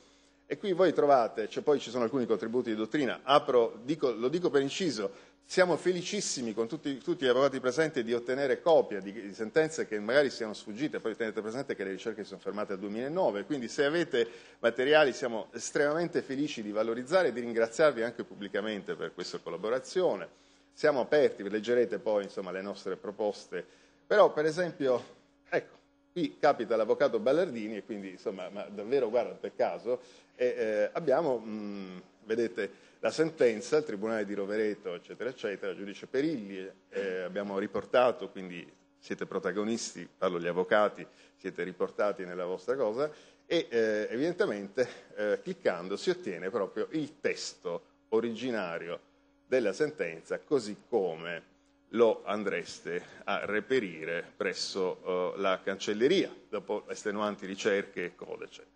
e qui voi trovate, cioè poi ci sono alcuni contributi di dottrina, apro, dico, lo dico per inciso, siamo felicissimi, con tutti, tutti, gli avvocati presenti, di ottenere copia di, di, sentenze che magari siano sfuggite, poi tenete presente che le ricerche si sono fermate al 2009, quindi se avete materiali siamo estremamente felici di valorizzare e di ringraziarvi anche pubblicamente per questa collaborazione. Siamo aperti, vi leggerete poi insomma, le nostre proposte, però per esempio, ecco, qui capita l'avvocato Ballardini e quindi insomma, davvero guarda per caso, e, eh, abbiamo, mh, mm, vedete, la sentenza, il Tribunale di Rovereto, eccetera, eccetera, giudice Perilli, eh, abbiamo riportato, quindi siete protagonisti, parlo gli avvocati, siete riportati nella vostra cosa, e eh, evidentemente eh, cliccando si ottiene proprio il testo originario della sentenza così come lo andreste a reperire presso eh, la cancelleria dopo estenuanti ricerche e code eccetera.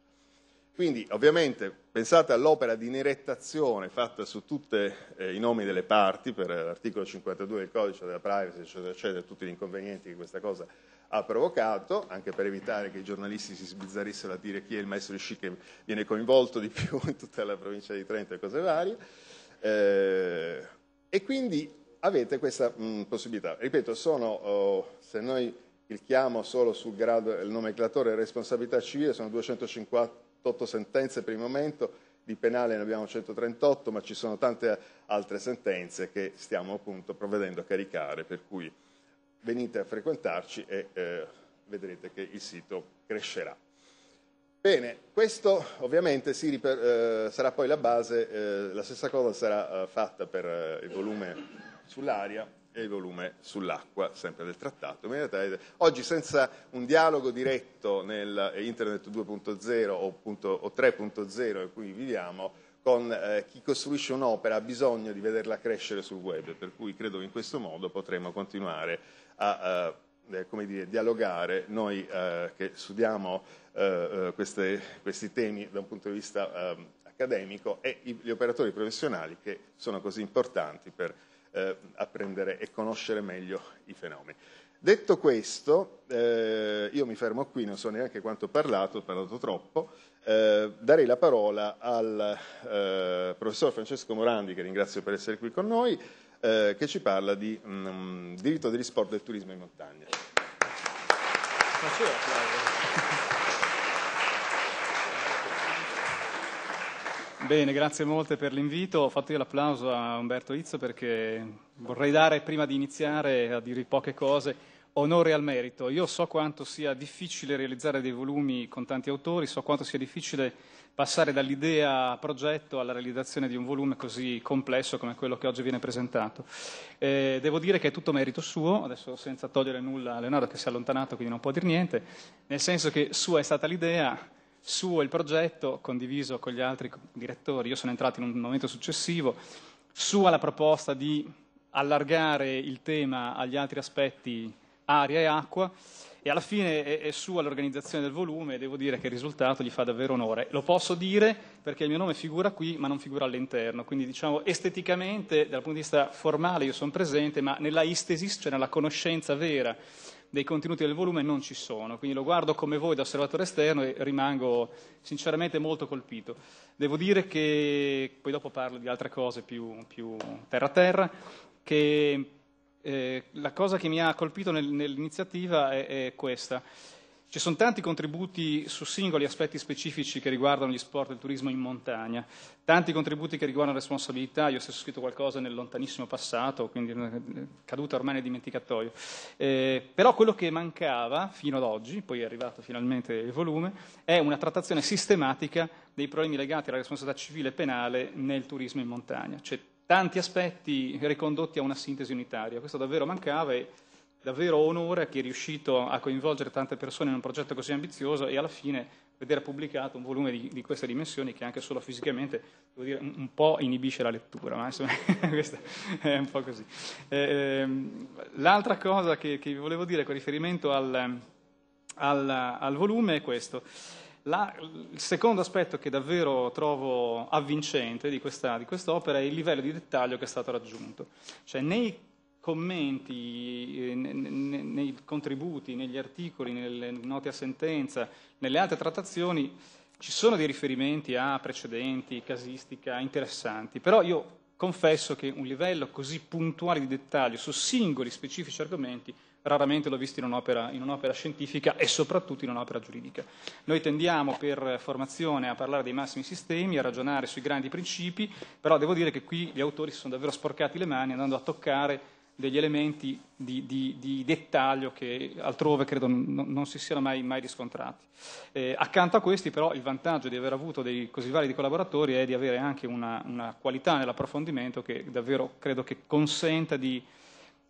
Quindi ovviamente pensate all'opera di nerettazione fatta su tutti eh, i nomi delle parti per eh, l'articolo 52 del codice della privacy, eccetera, eccetera, tutti gli inconvenienti che questa cosa ha provocato, anche per evitare che i giornalisti si sbizzarrissero a dire chi è il maestro di sci che viene coinvolto di più in tutta la provincia di Trento e cose varie. Eh, e quindi avete questa mh, mm, possibilità. Ripeto, sono, oh, se noi clicchiamo solo sul grado, il nomenclatore responsabilità civile, sono 250 188 sentenze per il momento, di penale ne abbiamo 138, ma ci sono tante altre sentenze che stiamo appunto provvedendo a caricare, per cui venite a frequentarci e eh, vedrete che il sito crescerà. Bene, questo ovviamente si, eh, sarà poi la base, eh, la stessa cosa sarà eh, fatta per eh, il volume sull'aria e il volume sull'acqua, sempre del trattato. Oggi senza un dialogo diretto nel eh, Internet 2.0 o 3.0 in cui viviamo, con eh, chi costruisce un'opera ha bisogno di vederla crescere sul web, per cui credo che in questo modo potremo continuare a eh, eh dire, dialogare noi eh, che studiamo eh, queste, questi temi da un punto di vista ehm, accademico e gli operatori professionali che sono così importanti per eh, apprendere e conoscere meglio i fenomeni. Detto questo, eh, io mi fermo qui, non so neanche quanto ho parlato, ho parlato troppo, eh, darei la parola al eh, professor Francesco Morandi, che ringrazio per essere qui con noi, eh, che ci parla di mh, mm, diritto degli sport del turismo in montagna. Buonasera, Bene, grazie molte per l'invito. Ho fatto io l'applauso a Umberto Izzo perché vorrei dare, prima di iniziare a dirvi poche cose, onore al merito. Io so quanto sia difficile realizzare dei volumi con tanti autori, so quanto sia difficile passare dall'idea a progetto alla realizzazione di un volume così complesso come quello che oggi viene presentato. Eh, devo dire che è tutto merito suo, adesso senza togliere nulla a Leonardo che si è allontanato quindi non può dire niente, nel senso che sua è stata l'idea, suo il progetto, condiviso con gli altri direttori, io sono entrato in un momento successivo, sua la proposta di allargare il tema agli altri aspetti aria e acqua e alla fine è, è sua l'organizzazione del volume e devo dire che il risultato gli fa davvero onore. Lo posso dire perché il mio nome figura qui ma non figura all'interno, quindi diciamo esteticamente dal punto di vista formale io sono presente ma nella istesis, cioè nella conoscenza vera dei contenuti del volume non ci sono, quindi lo guardo come voi da osservatore esterno e rimango sinceramente molto colpito. Devo dire che, poi dopo parlo di altre cose più, più terra terra, che eh, la cosa che mi ha colpito nel, nell'iniziativa è, è questa. Ci sono tanti contributi su singoli aspetti specifici che riguardano gli sport e il turismo in montagna, tanti contributi che riguardano responsabilità, io stesso ho scritto qualcosa nel lontanissimo passato, quindi è eh, eh, caduta ormai nel dimenticatoio. Eh, però quello che mancava fino ad oggi, poi è arrivato finalmente il volume, è una trattazione sistematica dei problemi legati alla responsabilità civile e penale nel turismo in montagna, cioè tanti aspetti ricondotti a una sintesi unitaria. Questo davvero mancava e davvero onore che è riuscito a coinvolgere tante persone in un progetto così ambizioso e alla fine vedere pubblicato un volume di, di queste dimensioni che anche solo fisicamente dire, un, un, po' inibisce la lettura, ma insomma è un po' così. Eh, ehm, l'altra cosa che, vi volevo dire con riferimento al, al, al volume è questo. La, il secondo aspetto che davvero trovo avvincente di, questa, di quest'opera è il livello di dettaglio che è stato raggiunto. Cioè, nei commenti, eh, nei contributi, negli articoli, nelle note a sentenza, nelle altre trattazioni ci sono dei riferimenti a precedenti, casistica interessanti, però io confesso che un livello così puntuale di dettaglio su singoli specifici argomenti raramente l'ho visto in un'opera, in un'opera, scientifica e soprattutto in un'opera giuridica. Noi tendiamo per formazione a parlare dei massimi sistemi, a ragionare sui grandi principi, però devo dire che qui gli autori si sono davvero sporcati le mani andando a toccare degli elementi di, di, di dettaglio che altrove credo non, non si siano mai, mai riscontrati. Eh, accanto a questi però il vantaggio di aver avuto dei così validi collaboratori è di avere anche una, una qualità nell'approfondimento che davvero credo che consenta di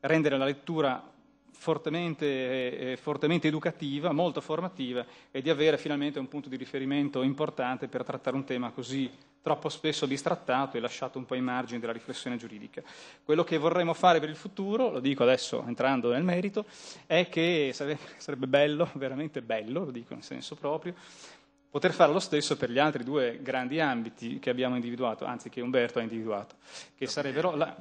rendere la lettura Fortemente, eh, eh fortemente, educativa, molto formativa e di avere finalmente un punto di riferimento importante per trattare un tema così importante troppo spesso bistrattato e lasciato un po' ai margini della riflessione giuridica. Quello che vorremmo fare per il futuro, lo dico adesso entrando nel merito, è che sarebbe bello, veramente bello, lo dico in senso proprio, poter fare lo stesso per gli altri due grandi ambiti che abbiamo individuato, anzi che Umberto ha individuato, che sarebbero la,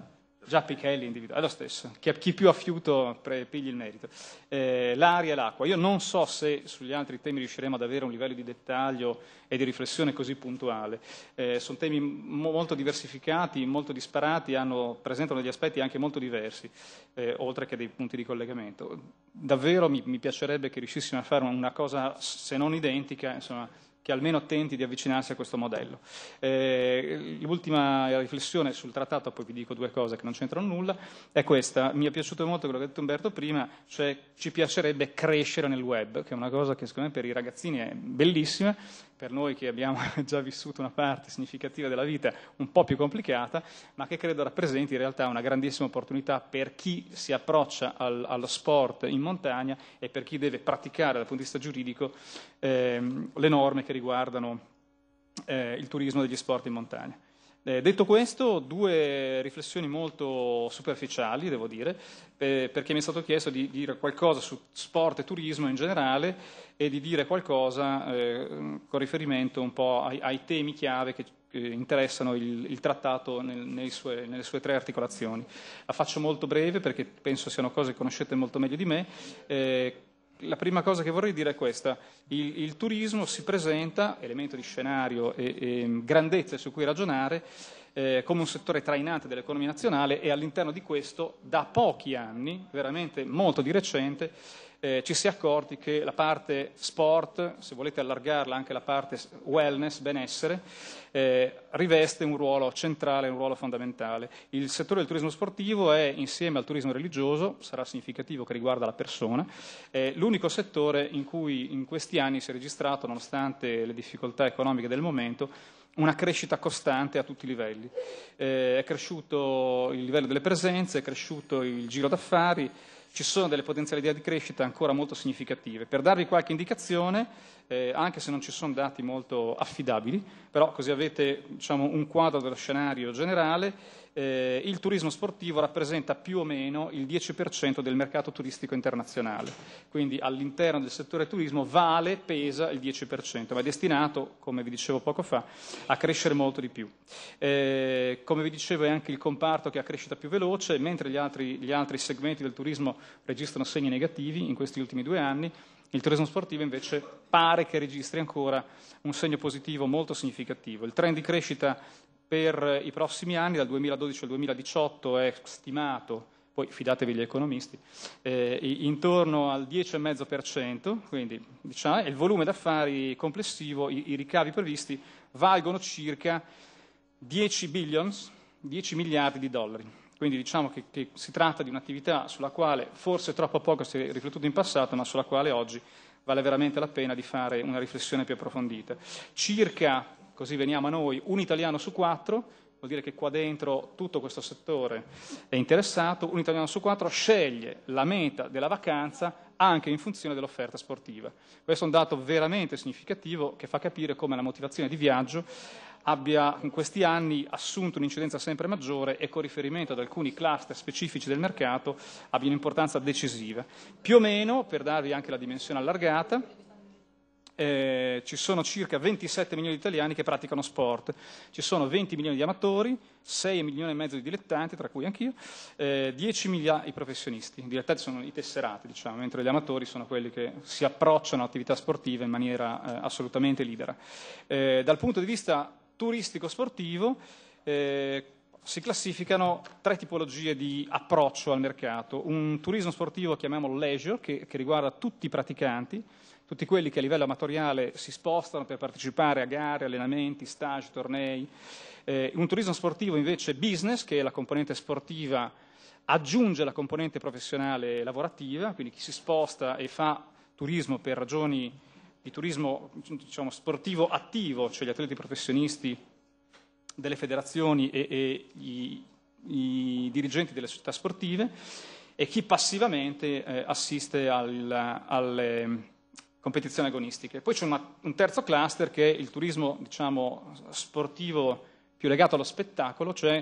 Già Pichelli individua, è lo stesso, chi, più ha fiuto pre, pigli il merito. Eh, l'aria e l'acqua, io non so se sugli altri temi riusciremo ad avere un livello di dettaglio e di riflessione così puntuale, eh, sono temi mo- molto diversificati, molto disparati, hanno, presentano degli aspetti anche molto diversi, eh, oltre che dei punti di collegamento. Davvero mi, mi piacerebbe che riuscissimo a fare una cosa, se non identica, insomma, che almeno tenti di avvicinarsi a questo modello. Eh, l'ultima riflessione sul trattato, poi vi dico due cose che non c'entrano nulla, è questa. Mi è piaciuto molto quello che ha detto Umberto prima, cioè ci piacerebbe crescere nel web, che è una cosa che secondo me per i ragazzini è bellissima, per noi che abbiamo già vissuto una parte significativa della vita un po' più complicata, ma che credo rappresenti in realtà una grandissima opportunità per chi si approccia al, allo sport in montagna e per chi deve praticare dal punto di vista giuridico eh, le norme che che riguardano eh, il turismo degli sport in montagna. Eh, detto questo, due riflessioni molto superficiali, devo dire, eh, perché mi è stato chiesto di dire qualcosa su sport e turismo in generale e di dire qualcosa eh, con riferimento un po' ai, ai temi chiave che eh, interessano il, il trattato nel, sue, nelle sue tre articolazioni. La faccio molto breve perché penso siano cose che conoscete molto meglio di me. Eh, la prima cosa che vorrei dire è questa. Il, il turismo si presenta, elemento di scenario e, e grandezze su cui ragionare, eh, come un settore trainante dell'economia nazionale e all'interno di questo, da pochi anni, veramente molto di recente, eh, ci si è accorti che la parte sport, se volete allargarla anche la parte wellness, benessere, eh, riveste un ruolo centrale, un ruolo fondamentale. Il settore del turismo sportivo è, insieme al turismo religioso, sarà significativo che riguarda la persona, è l'unico settore in cui in questi anni si è registrato, nonostante le difficoltà economiche del momento, una crescita costante a tutti i livelli. Eh, è cresciuto il livello delle presenze, è cresciuto il giro d'affari, ci sono delle potenzialità di crescita ancora molto significative. Per darvi qualche indicazione, eh, anche se non ci sono dati molto affidabili, però così avete diciamo, un quadro dello scenario generale, eh, il turismo sportivo rappresenta più o meno il 10% del mercato turistico internazionale, quindi all'interno del settore turismo vale, pesa il 10%, ma è destinato, come vi dicevo poco fa, a crescere molto di più. Eh, come vi dicevo è anche il comparto che ha crescita più veloce, mentre gli altri, gli altri segmenti del turismo registrano segni negativi in questi ultimi due anni, il turismo sportivo invece pare che registri ancora un segno positivo molto significativo. Il trend di crescita per i prossimi anni, dal 2012 al 2018 è stimato, poi fidatevi gli economisti, eh, intorno al 10,5%, quindi diciamo, il volume d'affari complessivo, i, i ricavi previsti, valgono circa 10 billions, 10 miliardi di dollari. Quindi diciamo che, che, si tratta di un'attività sulla quale forse troppo poco si è riflettuto in passato, ma sulla quale oggi vale veramente la pena di fare una riflessione più approfondita. Circa così veniamo a noi un italiano su quattro, vuol dire che qua dentro tutto questo settore è interessato, un italiano su quattro sceglie la meta della vacanza anche in funzione dell'offerta sportiva. Questo è un dato veramente significativo che fa capire come la motivazione di viaggio abbia in questi anni assunto un'incidenza sempre maggiore e con riferimento ad alcuni cluster specifici del mercato abbia un'importanza decisiva. Più o meno, per darvi anche la dimensione allargata, eh, ci sono circa 27 milioni di italiani che praticano sport, ci sono 20 milioni di amatori, 6 milioni e mezzo di dilettanti, tra cui anch'io, eh, 10 mila i professionisti. I dilettanti sono i tesserati, diciamo, mentre gli amatori sono quelli che si approcciano all'attività sportiva in maniera eh, assolutamente libera. Eh, dal punto di vista turistico-sportivo, eh, si classificano tre tipologie di approccio al mercato. Un turismo sportivo, chiamiamolo leisure, che, che riguarda tutti i praticanti, tutti quelli che a livello amatoriale si spostano per partecipare a gare, allenamenti, stage, tornei. Eh, un turismo sportivo invece business, che è la componente sportiva aggiunge la componente professionale e lavorativa, quindi chi si sposta e fa turismo per ragioni di turismo diciamo, sportivo attivo, cioè gli atleti professionisti delle federazioni e, e i, i, dirigenti delle società sportive, e chi passivamente eh, assiste al, alle competizioni agonistiche. Poi c'è una, un terzo cluster che è il turismo diciamo, sportivo più legato allo spettacolo, cioè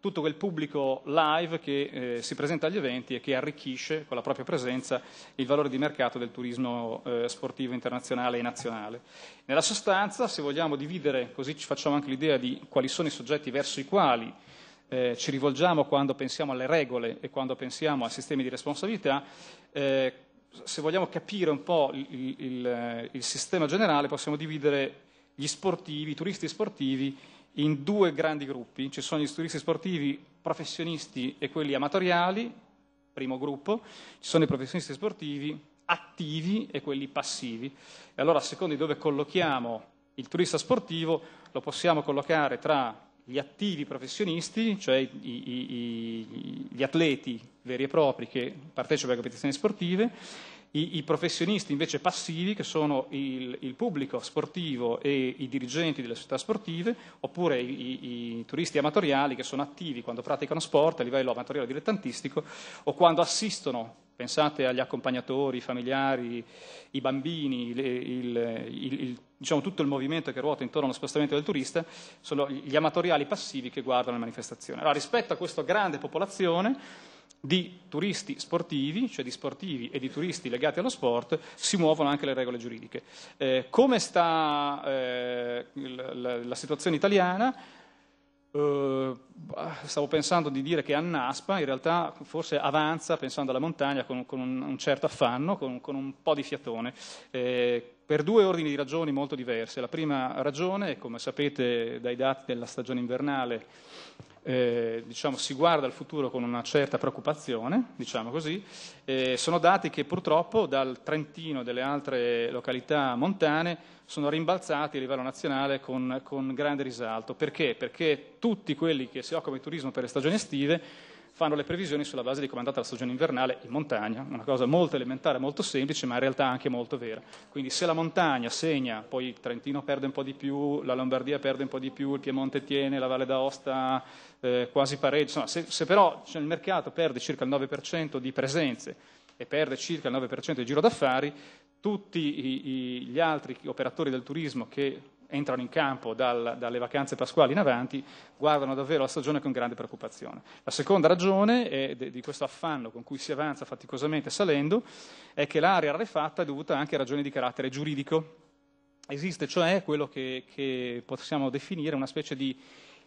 tutto quel pubblico live che eh, si presenta agli eventi e che arricchisce con la propria presenza il valore di mercato del turismo eh, sportivo internazionale e nazionale. Nella sostanza, se vogliamo dividere, così ci facciamo anche l'idea di quali sono i soggetti verso i quali eh, ci rivolgiamo quando pensiamo alle regole e quando pensiamo ai sistemi di responsabilità, eh, se vogliamo capire un po' il, il, il sistema generale, possiamo dividere gli sportivi, i turisti sportivi, in due grandi gruppi. Ci sono gli turisti sportivi professionisti e quelli amatoriali, primo gruppo, ci sono i professionisti sportivi attivi e quelli passivi. E allora, a seconda di dove collochiamo il turista sportivo, lo possiamo collocare tra gli attivi professionisti, cioè i, i, gli atleti veri e propri che partecipano alle competizioni sportive, i, i, professionisti invece passivi, che sono il, il, pubblico sportivo e i dirigenti delle società sportive, oppure i, i, turisti amatoriali che sono attivi quando praticano sport a livello amatoriale o dilettantistico o quando assistono Pensate agli accompagnatori, i familiari, i bambini, il, il, il, diciamo, tutto il movimento che ruota intorno allo spostamento del turista, sono gli amatoriali passivi che guardano le manifestazioni. Allora, rispetto a questa grande popolazione di turisti sportivi, cioè di sportivi e di turisti legati allo sport, si muovono anche le regole giuridiche. Eh, come sta eh, la, la, la situazione italiana? Uh, stavo pensando di dire che Annaspa in realtà forse avanza pensando alla montagna con, con un, un, certo affanno, con, con, un po' di fiatone. Eh, per due ordini di ragioni molto diverse. La prima ragione, come sapete dai dati della stagione invernale, eh, diciamo, si guarda al futuro con una certa preoccupazione, diciamo così. Eh, sono dati che purtroppo dal Trentino e dalle altre località montane sono rimbalzati a livello nazionale con, con grande risalto. Perché? Perché tutti quelli che si occupano di turismo per le stagioni estive fanno le previsioni sulla base di come è andata la stagione invernale in montagna, una cosa molto elementare, molto semplice, ma in realtà anche molto vera. Quindi se la montagna segna, poi il Trentino perde un po' di più, la Lombardia perde un po' di più, il Piemonte tiene, la Valle d'Aosta eh, quasi pareggio, insomma, se, se però cioè, il mercato perde circa il 9% di presenze e perde circa il 9% di giro d'affari, tutti i, i, gli altri operatori del turismo che entrano in campo dal, dalle vacanze pasquali in avanti, guardano davvero la stagione con grande preoccupazione. La seconda ragione è, di questo affanno con cui si avanza faticosamente salendo è che l'area rarefatta è dovuta anche a ragioni di carattere giuridico. Esiste cioè quello che, che possiamo definire una specie di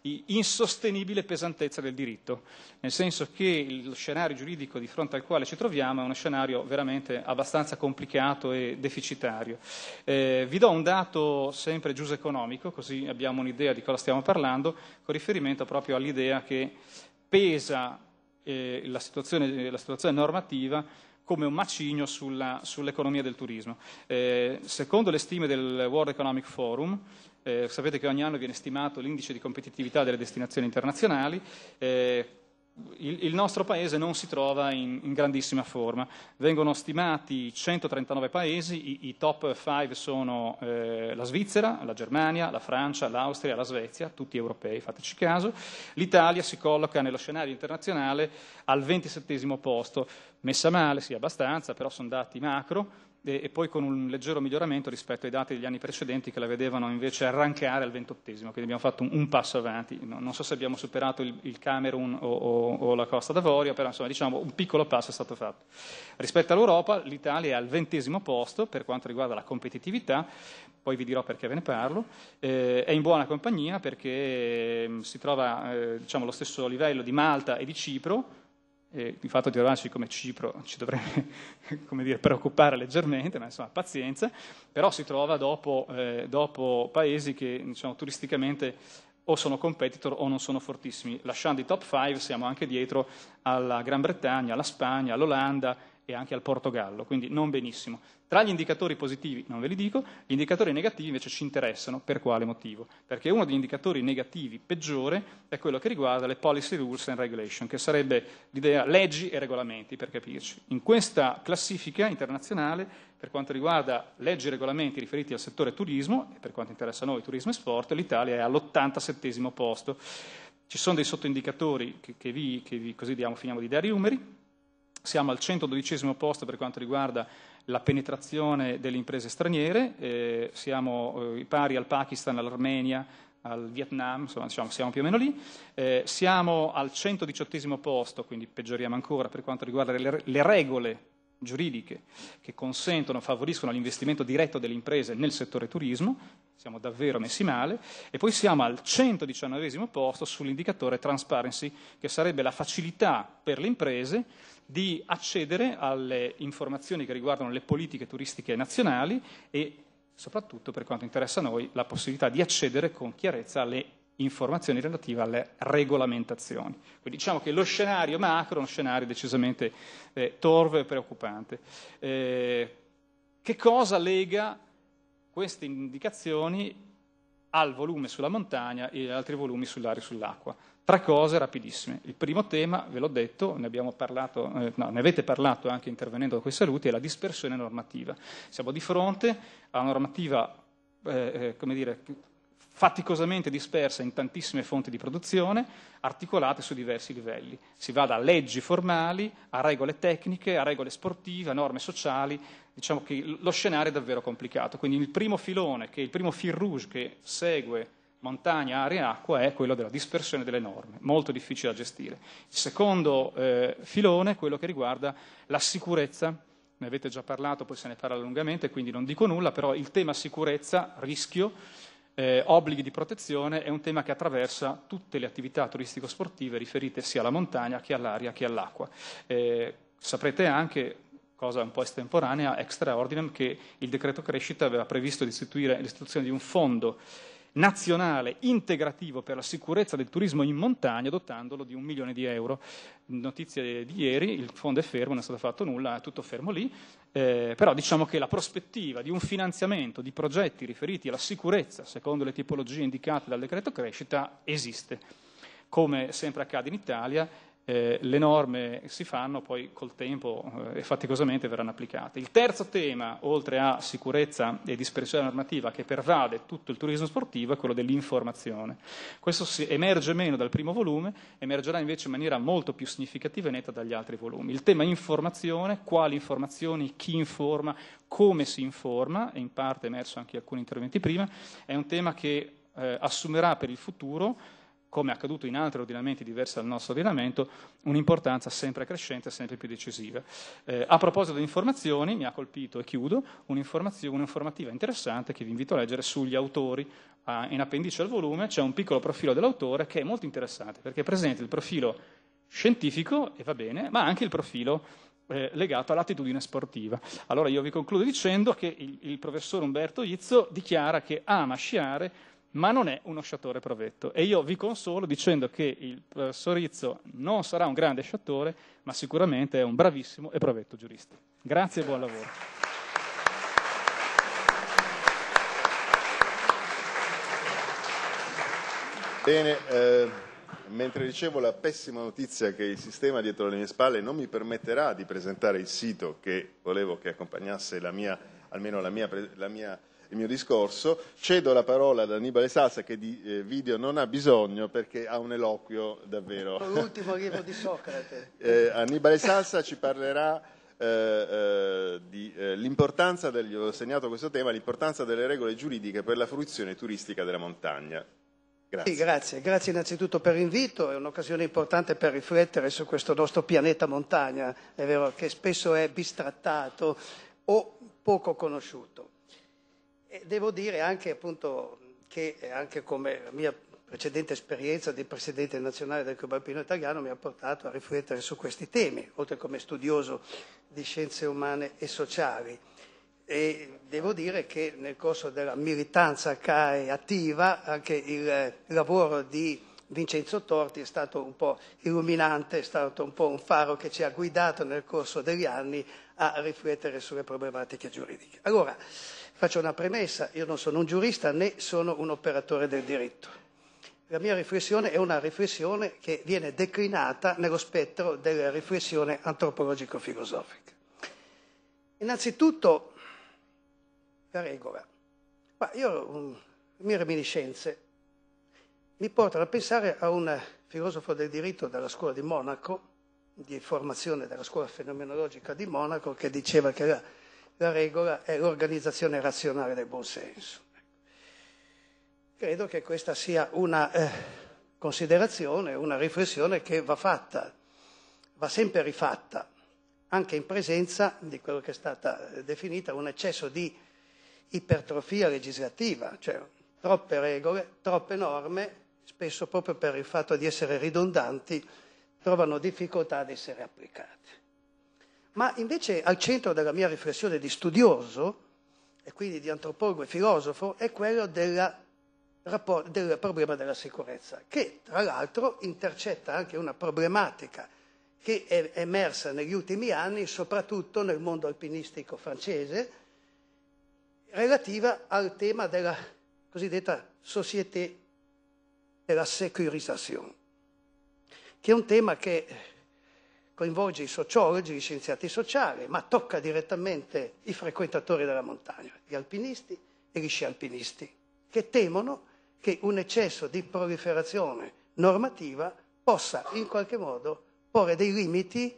insostenibile pesantezza del diritto, nel senso che lo scenario giuridico di fronte al quale ci troviamo è uno scenario veramente abbastanza complicato e deficitario. Eh, vi do un dato sempre giuso economico, così abbiamo un'idea di cosa stiamo parlando, con riferimento proprio all'idea che pesa eh, la, situazione, la situazione normativa come un macigno sulla, sull'economia del turismo. Eh, secondo le stime del World Economic Forum, eh, sapete che ogni anno viene stimato l'indice di competitività delle destinazioni internazionali. Eh, il, il, nostro paese non si trova in, in, grandissima forma. Vengono stimati 139 paesi, i, i top 5 sono eh, la Svizzera, la Germania, la Francia, l'Austria, la Svezia, tutti europei, fateci caso. L'Italia si colloca nello scenario internazionale al 27 posto, messa male, sì abbastanza, però sono dati macro e poi con un leggero miglioramento rispetto ai dati degli anni precedenti che la vedevano invece arrancare al ventottesimo, quindi abbiamo fatto un, un passo avanti. No, non so se abbiamo superato il, il Camerun o, o, o, la Costa d'Avorio, però insomma diciamo un piccolo passo è stato fatto. Rispetto all'Europa l'Italia è al ventesimo posto per quanto riguarda la competitività, poi vi dirò perché ve ne parlo, eh, è in buona compagnia perché mm, si trova eh, diciamo, allo stesso livello di Malta e di Cipro, eh, di fatto di trovarci come Cipro ci dovrebbe come dire, preoccupare leggermente, ma insomma pazienza, però si trova dopo, eh, dopo paesi che diciamo, turisticamente o sono competitor o non sono fortissimi. Lasciando i top 5 siamo anche dietro alla Gran Bretagna, alla Spagna, all'Olanda, e anche al Portogallo, quindi non benissimo. Tra gli indicatori positivi non ve li dico, gli indicatori negativi invece ci interessano, per quale motivo? Perché uno degli indicatori negativi peggiore è quello che riguarda le policy rules and regulation, che sarebbe l'idea leggi e regolamenti, per capirci. In questa classifica internazionale, per quanto riguarda leggi e regolamenti riferiti al settore turismo, e per quanto interessa a noi turismo e sport, l'Italia è all'87 posto. Ci sono dei sottoindicatori che, che vi, che vi così diamo, finiamo di dare i numeri, siamo al 112 posto per quanto riguarda la penetrazione delle imprese straniere, eh, siamo eh, pari al Pakistan, all'Armenia, al Vietnam, insomma diciamo, siamo più o meno lì, eh, siamo al 118 posto, quindi peggioriamo ancora per quanto riguarda le, le regole giuridiche che consentono, favoriscono l'investimento diretto delle imprese nel settore turismo, siamo davvero messi male, e poi siamo al 119 posto sull'indicatore transparency, che sarebbe la facilità per le imprese di accedere alle informazioni che riguardano le politiche turistiche nazionali e soprattutto per quanto interessa a noi la possibilità di accedere con chiarezza alle informazioni relative alle regolamentazioni. Quindi diciamo che lo scenario macro è uno scenario decisamente eh, torvo e preoccupante. Eh, che cosa lega queste indicazioni al volume sulla montagna e altri volumi sull'aria e sull'acqua. Tre cose rapidissime. Il primo tema, ve l'ho detto, ne, abbiamo parlato, eh, no, ne avete parlato anche intervenendo da quei saluti, è la dispersione normativa. Siamo di fronte a una normativa eh, eh come dire, faticosamente dispersa in tantissime fonti di produzione, articolate su diversi livelli. Si va da leggi formali a regole tecniche, a regole sportive, a norme sociali, diciamo che lo scenario è davvero complicato. Quindi il primo filone, che il primo fil rouge che segue montagna, aria e acqua è quello della dispersione delle norme, molto difficile da gestire. Il secondo eh, filone è quello che riguarda la sicurezza, ne avete già parlato, poi se ne parla lungamente, quindi non dico nulla, però il tema sicurezza, rischio, eh, obblighi di protezione è un tema che attraversa tutte le attività turistico-sportive riferite sia alla montagna che all'aria che all'acqua. Eh, saprete anche, cosa un po' estemporanea, extra che il decreto crescita aveva previsto l'istituzione di un fondo nazionale integrativo per la sicurezza del turismo in montagna, dotandolo di un milione di euro. Notizie di ieri, il fondo è fermo, non è stato fatto nulla, è tutto fermo lì, eh, però diciamo che la prospettiva di un finanziamento di progetti riferiti alla sicurezza, secondo le tipologie indicate dal decreto crescita, esiste. Come sempre accade in Italia, eh, le norme si fanno, poi col tempo eh, e faticosamente verranno applicate. Il terzo tema, oltre a sicurezza e dispersione normativa che pervade tutto il turismo sportivo, è quello dell'informazione. Questo emerge meno dal primo volume, emergerà invece in maniera molto più significativa e netta dagli altri volumi. Il tema informazione, quali informazioni, chi informa, come si informa, e in parte è emerso anche in alcuni interventi prima, è un tema che eh, assumerà per il futuro come accaduto in altri ordinamenti diversi dal nostro ordinamento, un'importanza sempre crescente e sempre più decisiva. Eh, a proposito di informazioni, mi ha colpito e chiudo un'informativa interessante che vi invito a leggere sugli autori. Ah, in appendice al volume c'è un piccolo profilo dell'autore che è molto interessante perché presenta il profilo scientifico, e va bene, ma anche il profilo eh, legato all'attitudine sportiva. Allora io vi concludo dicendo che il, il professor Umberto Izzo dichiara che ama sciare ma non è uno sciatore provetto. E io vi consolo dicendo che il professor Rizzo non sarà un grande sciatore, ma sicuramente è un bravissimo e provetto giurista. Grazie e buon lavoro. Bene, eh, mentre ricevo la pessima notizia che il sistema dietro le mie spalle non mi permetterà di presentare il sito che volevo che accompagnasse la mia, almeno la mia, la mia il mio discorso. Cedo la parola ad Annibale Salsa che di eh, video non ha bisogno perché ha un eloquio davvero. Ecco, l'ultimo libro di Socrate. eh, Annibale Salsa ci parlerà dell'importanza, eh, eh, eh ho segnato questo tema, l'importanza delle regole giuridiche per la fruizione turistica della montagna. Grazie. Sì, grazie. grazie. innanzitutto per l'invito, è un'occasione importante per riflettere su questo nostro pianeta montagna, è vero che spesso è bistrattato o poco conosciuto. E devo dire anche appunto, che eh, anche come mia precedente esperienza di presidente nazionale del Club Alpino Italiano mi ha portato a riflettere su questi temi, oltre come studioso di scienze umane e sociali. E devo dire che nel corso della militanza CAE attiva anche il lavoro di Vincenzo Torti è stato un po' illuminante, è stato un po' un faro che ci ha guidato nel corso degli anni a riflettere sulle problematiche giuridiche. Allora, Faccio una premessa, io non sono un giurista né sono un operatore del diritto. La mia riflessione è una riflessione che viene declinata nello spettro della riflessione antropologico-filosofica. Innanzitutto, la regola. Ma io, um, le mie reminiscenze mi portano a pensare a un filosofo del diritto della scuola di Monaco, di formazione della scuola fenomenologica di Monaco, che diceva che la la regola è l'organizzazione razionale del buon senso. Credo che questa sia una eh, considerazione, una riflessione che va fatta, va sempre rifatta, anche in presenza di quello che è stata definita un eccesso di ipertrofia legislativa, cioè troppe regole, troppe norme, spesso proprio per il fatto di essere ridondanti, trovano difficoltà ad essere applicate. Ma invece al centro della mia riflessione di studioso, e quindi di antropologo e filosofo, è quello della, del problema della sicurezza, che tra l'altro intercetta anche una problematica che è emersa negli ultimi anni, soprattutto nel mondo alpinistico francese, relativa al tema della cosiddetta société della securisation, che è un tema che coinvolge i sociologi, gli scienziati sociali, ma tocca direttamente i frequentatori della montagna, gli alpinisti e gli scialpinisti, che temono che un eccesso di proliferazione normativa possa in qualche modo porre dei limiti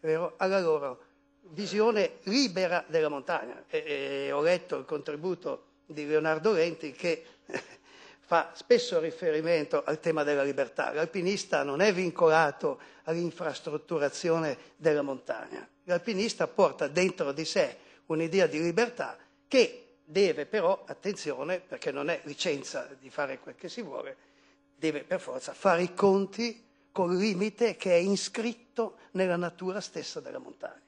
vero, alla loro visione libera della montagna. E, e ho letto il contributo di Leonardo Lenti che fa spesso riferimento al tema della libertà. L'alpinista non è vincolato all'infrastrutturazione della montagna. L'alpinista porta dentro di sé un'idea di libertà che deve però, attenzione, perché non è licenza di fare quel che si vuole, deve per forza fare i conti col limite che è iscritto nella natura stessa della montagna.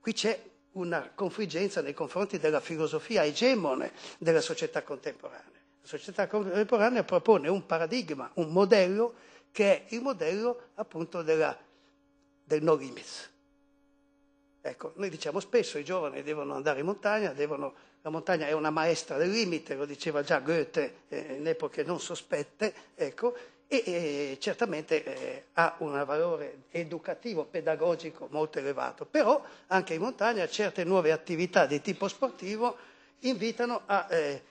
Qui c'è una confliggenza nei confronti della filosofia egemone della società contemporanea società contemporanea propone un paradigma, un modello che è il modello appunto della, del no limits. Ecco, noi diciamo spesso i giovani devono andare in montagna, devono, la montagna è una maestra del limite, lo diceva già Goethe eh, in epoche non sospette, ecco, e, e certamente eh, ha un valore educativo, pedagogico molto elevato, però anche in montagna certe nuove attività di tipo sportivo invitano a... Eh,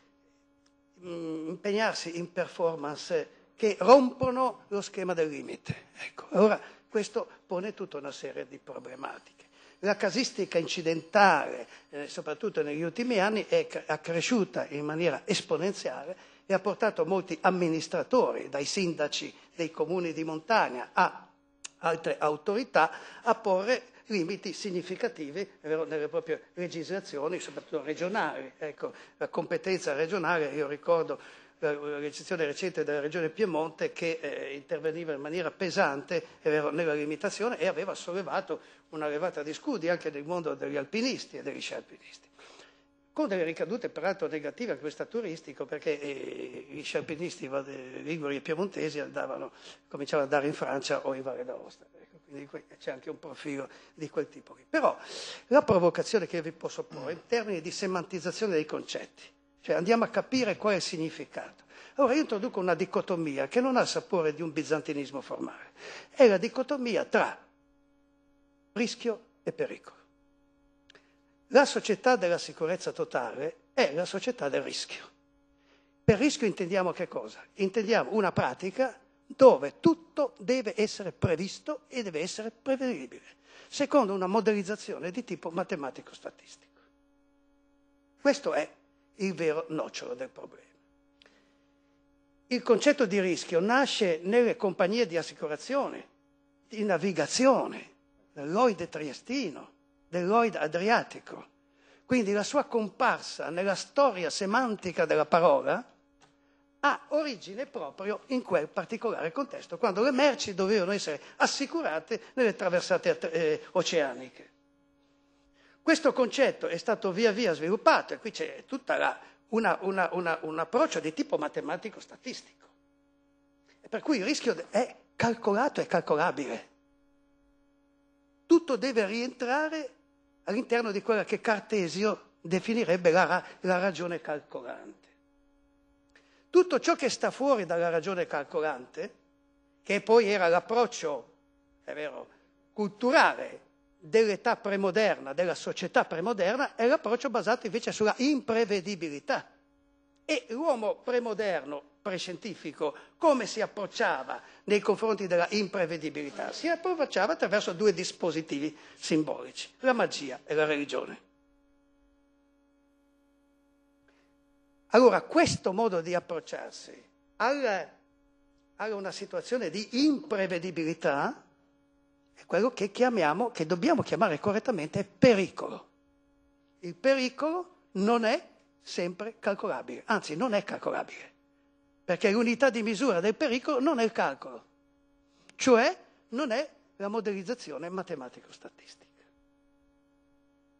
Mm, impegnarsi in performance che rompono lo schema del limite. Ecco, allora questo pone tutta una serie di problematiche. La casistica incidentale, eh, soprattutto negli ultimi anni, è accresciuta in maniera esponenziale e ha portato molti amministratori, dai sindaci dei comuni di montagna a altre autorità, a porre limiti significativi nelle proprie legislazioni, soprattutto regionali. Ecco, la competenza regionale, io ricordo la eh, legislazione recente della Regione Piemonte che eh, interveniva in maniera pesante vero, nella limitazione e aveva sollevato una levata di scudi anche nel mondo degli alpinisti e degli scialpinisti. Con delle ricadute peraltro negative a questa turistico, perché eh, gli scialpinisti eh, liguri e piemontesi andavano, cominciavano ad andare in Francia o in Valle d'Aosta c'è anche un profilo di quel tipo. Lì. Però la provocazione che vi posso porre è in termini di semantizzazione dei concetti, cioè andiamo a capire qual è il significato. Allora io introduco una dicotomia che non ha il sapore di un bizantinismo formale, è la dicotomia tra rischio e pericolo. La società della sicurezza totale è la società del rischio. Per rischio intendiamo che cosa? Intendiamo una pratica dove tutto deve essere previsto e deve essere prevedibile, secondo una modellizzazione di tipo matematico-statistico. Questo è il vero nocciolo del problema. Il concetto di rischio nasce nelle compagnie di assicurazione, di navigazione, dell'Oide triestino, dell'Oide adriatico. Quindi la sua comparsa nella storia semantica della parola ha origine proprio in quel particolare contesto, quando le merci dovevano essere assicurate nelle traversate eh, oceaniche. Questo concetto è stato via via sviluppato e qui c'è tutto un approccio di tipo matematico-statistico, per cui il rischio è calcolato e calcolabile. Tutto deve rientrare all'interno di quella che Cartesio definirebbe la, la ragione calcolante tutto ciò che sta fuori dalla ragione calcolante, che poi era l'approccio, vero, culturale dell'età premoderna, della società premoderna, è l'approccio basato invece sulla imprevedibilità. E l'uomo premoderno, prescientifico, come si approcciava nei confronti della imprevedibilità? Si approcciava attraverso due dispositivi simbolici, la magia e la religione. Allora questo modo di approcciarsi alla, alla una situazione di imprevedibilità è quello che chiamiamo, che dobbiamo chiamare correttamente pericolo. Il pericolo non è sempre calcolabile, anzi non è calcolabile, perché l'unità di misura del pericolo non è il calcolo, cioè non è la modellizzazione matematico-statistica.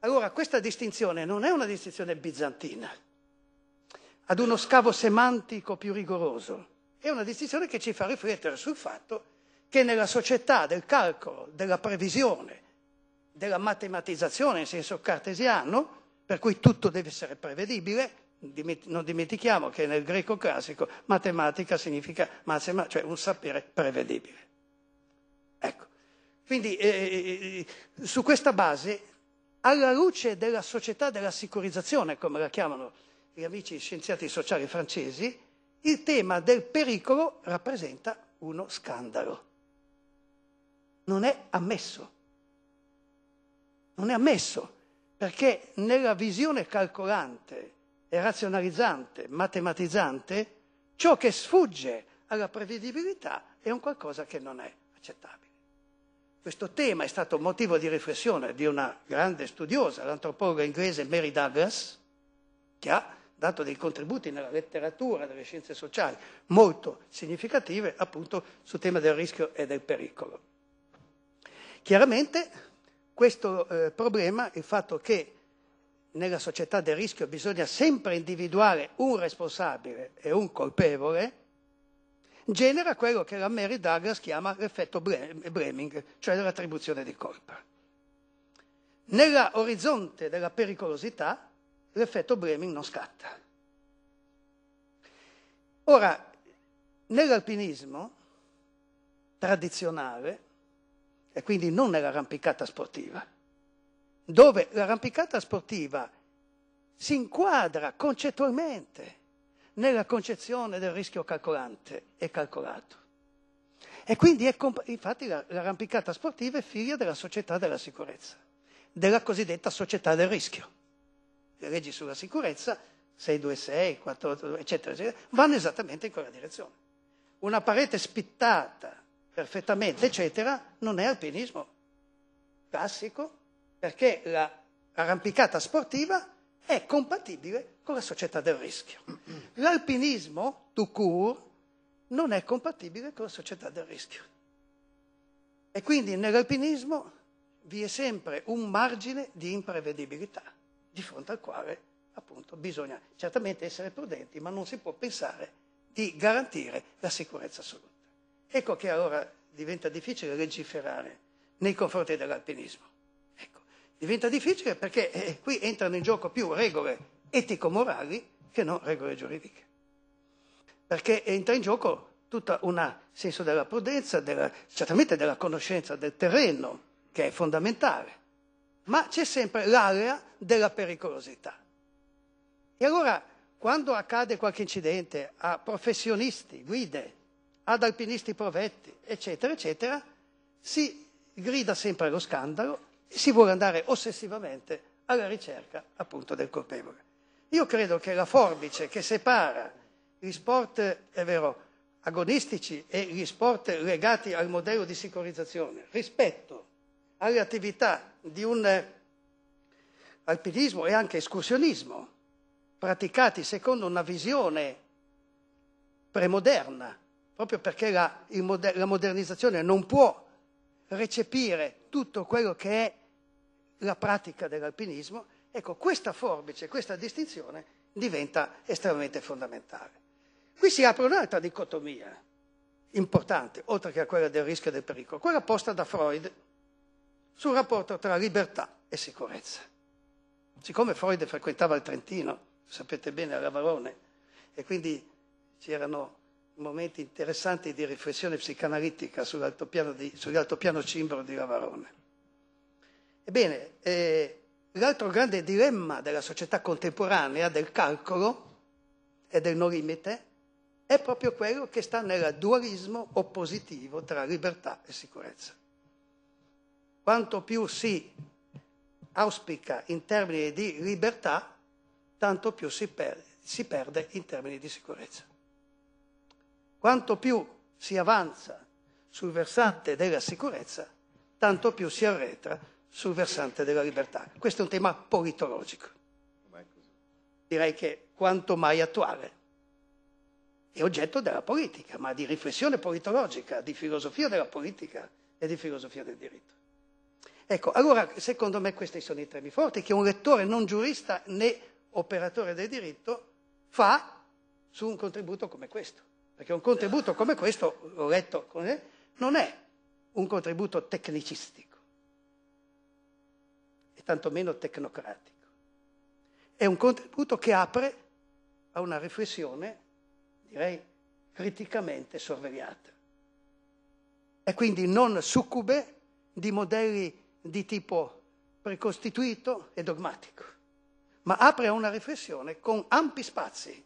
Allora questa distinzione non è una distinzione bizantina, ad uno scavo semantico più rigoroso. È una distinzione che ci fa riflettere sul fatto che nella società del calcolo, della previsione, della matematizzazione in senso cartesiano, per cui tutto deve essere prevedibile, non dimentichiamo che nel greco classico matematica significa massima, cioè un sapere prevedibile. Ecco, quindi eh, eh su questa base, alla luce della società della sicurizzazione, come la chiamano e amici scienziati sociali francesi, il tema del pericolo rappresenta uno scandalo. Non è ammesso. Non è ammesso perché nella visione calcolante e razionalizzante, matematizzante, ciò che sfugge alla prevedibilità è un qualcosa che non è accettabile. Questo tema è stato motivo di riflessione di una grande studiosa, l'antropologa inglese Mary Douglas, che ha dato dei contributi nella letteratura, delle scienze sociali, molto significative appunto sul tema del rischio e del pericolo. Chiaramente questo eh, problema, il fatto che nella società del rischio bisogna sempre individuare un responsabile e un colpevole, genera quello che la Mary Douglas chiama l'effetto Breming, cioè l'attribuzione di colpa. Nell'orizzonte della pericolosità l'effetto Breming non scatta. Ora, nell'alpinismo tradizionale, e quindi non nell'arrampicata sportiva, dove l'arrampicata sportiva si inquadra concettualmente nella concezione del rischio calcolante e calcolato. E quindi è comp- infatti l'arrampicata sportiva è figlia della società della sicurezza, della cosiddetta società del rischio le leggi sulla sicurezza, 626, 4, eccetera, eccetera, vanno esattamente in quella direzione. Una parete spittata perfettamente, eccetera, non è alpinismo classico, perché l'arrampicata la sportiva è compatibile con la società del rischio. L'alpinismo, tout court, non è compatibile con la società del rischio. E quindi nell'alpinismo vi è sempre un margine di imprevedibilità di fronte al quale appunto bisogna certamente essere prudenti, ma non si può pensare di garantire la sicurezza assoluta. Ecco che allora diventa difficile legiferare nei confronti dell'alpinismo. Ecco, diventa difficile perché eh, qui entrano in gioco più regole etico-morali che non regole giuridiche. Perché entra in gioco tutto un senso della prudenza, della, certamente della conoscenza del terreno, che è fondamentale ma c'è sempre l'area della pericolosità. E allora, quando accade qualche incidente a professionisti, guide, ad alpinisti provetti, eccetera, eccetera, si grida sempre allo scandalo e si vuole andare ossessivamente alla ricerca appunto del colpevole. Io credo che la forbice che separa gli sport, è vero, agonistici e gli sport legati al modello di sicurizzazione rispetto alle attività di un eh, alpinismo e anche escursionismo praticati secondo una visione premoderna, proprio perché la, moder- la modernizzazione non può recepire tutto quello che è la pratica dell'alpinismo, ecco questa forbice, questa distinzione diventa estremamente fondamentale. Qui si apre un'altra dicotomia importante, oltre che a quella del rischio e del pericolo, quella posta da Freud sul rapporto tra libertà e sicurezza. Siccome Freud frequentava il Trentino, sapete bene, era Varone, e quindi c'erano momenti interessanti di riflessione psicanalitica sull'altopiano, di, sull'altopiano cimbro di Lavarone. Ebbene, eh, l'altro grande dilemma della società contemporanea, del calcolo e del no limite, è proprio quello che sta nel dualismo oppositivo tra libertà e sicurezza. Quanto più si auspica in termini di libertà, tanto più si perde, si perde in termini di sicurezza. Quanto più si avanza sul versante della sicurezza, tanto più si arretra sul versante della libertà. Questo è un tema politologico. Direi che quanto mai attuale. È oggetto della politica, ma di riflessione politologica, di filosofia della politica e di filosofia del diritto. Ecco, allora secondo me questi sono i temi forti che un lettore non giurista né operatore del diritto fa su un contributo come questo. Perché un contributo come questo, l'ho letto, eh, non è un contributo tecnicistico e tantomeno tecnocratico. È un contributo che apre a una riflessione, direi, criticamente sorvegliata. E quindi non succube di modelli di tipo precostituito e dogmatico, ma apre a una riflessione con ampi spazi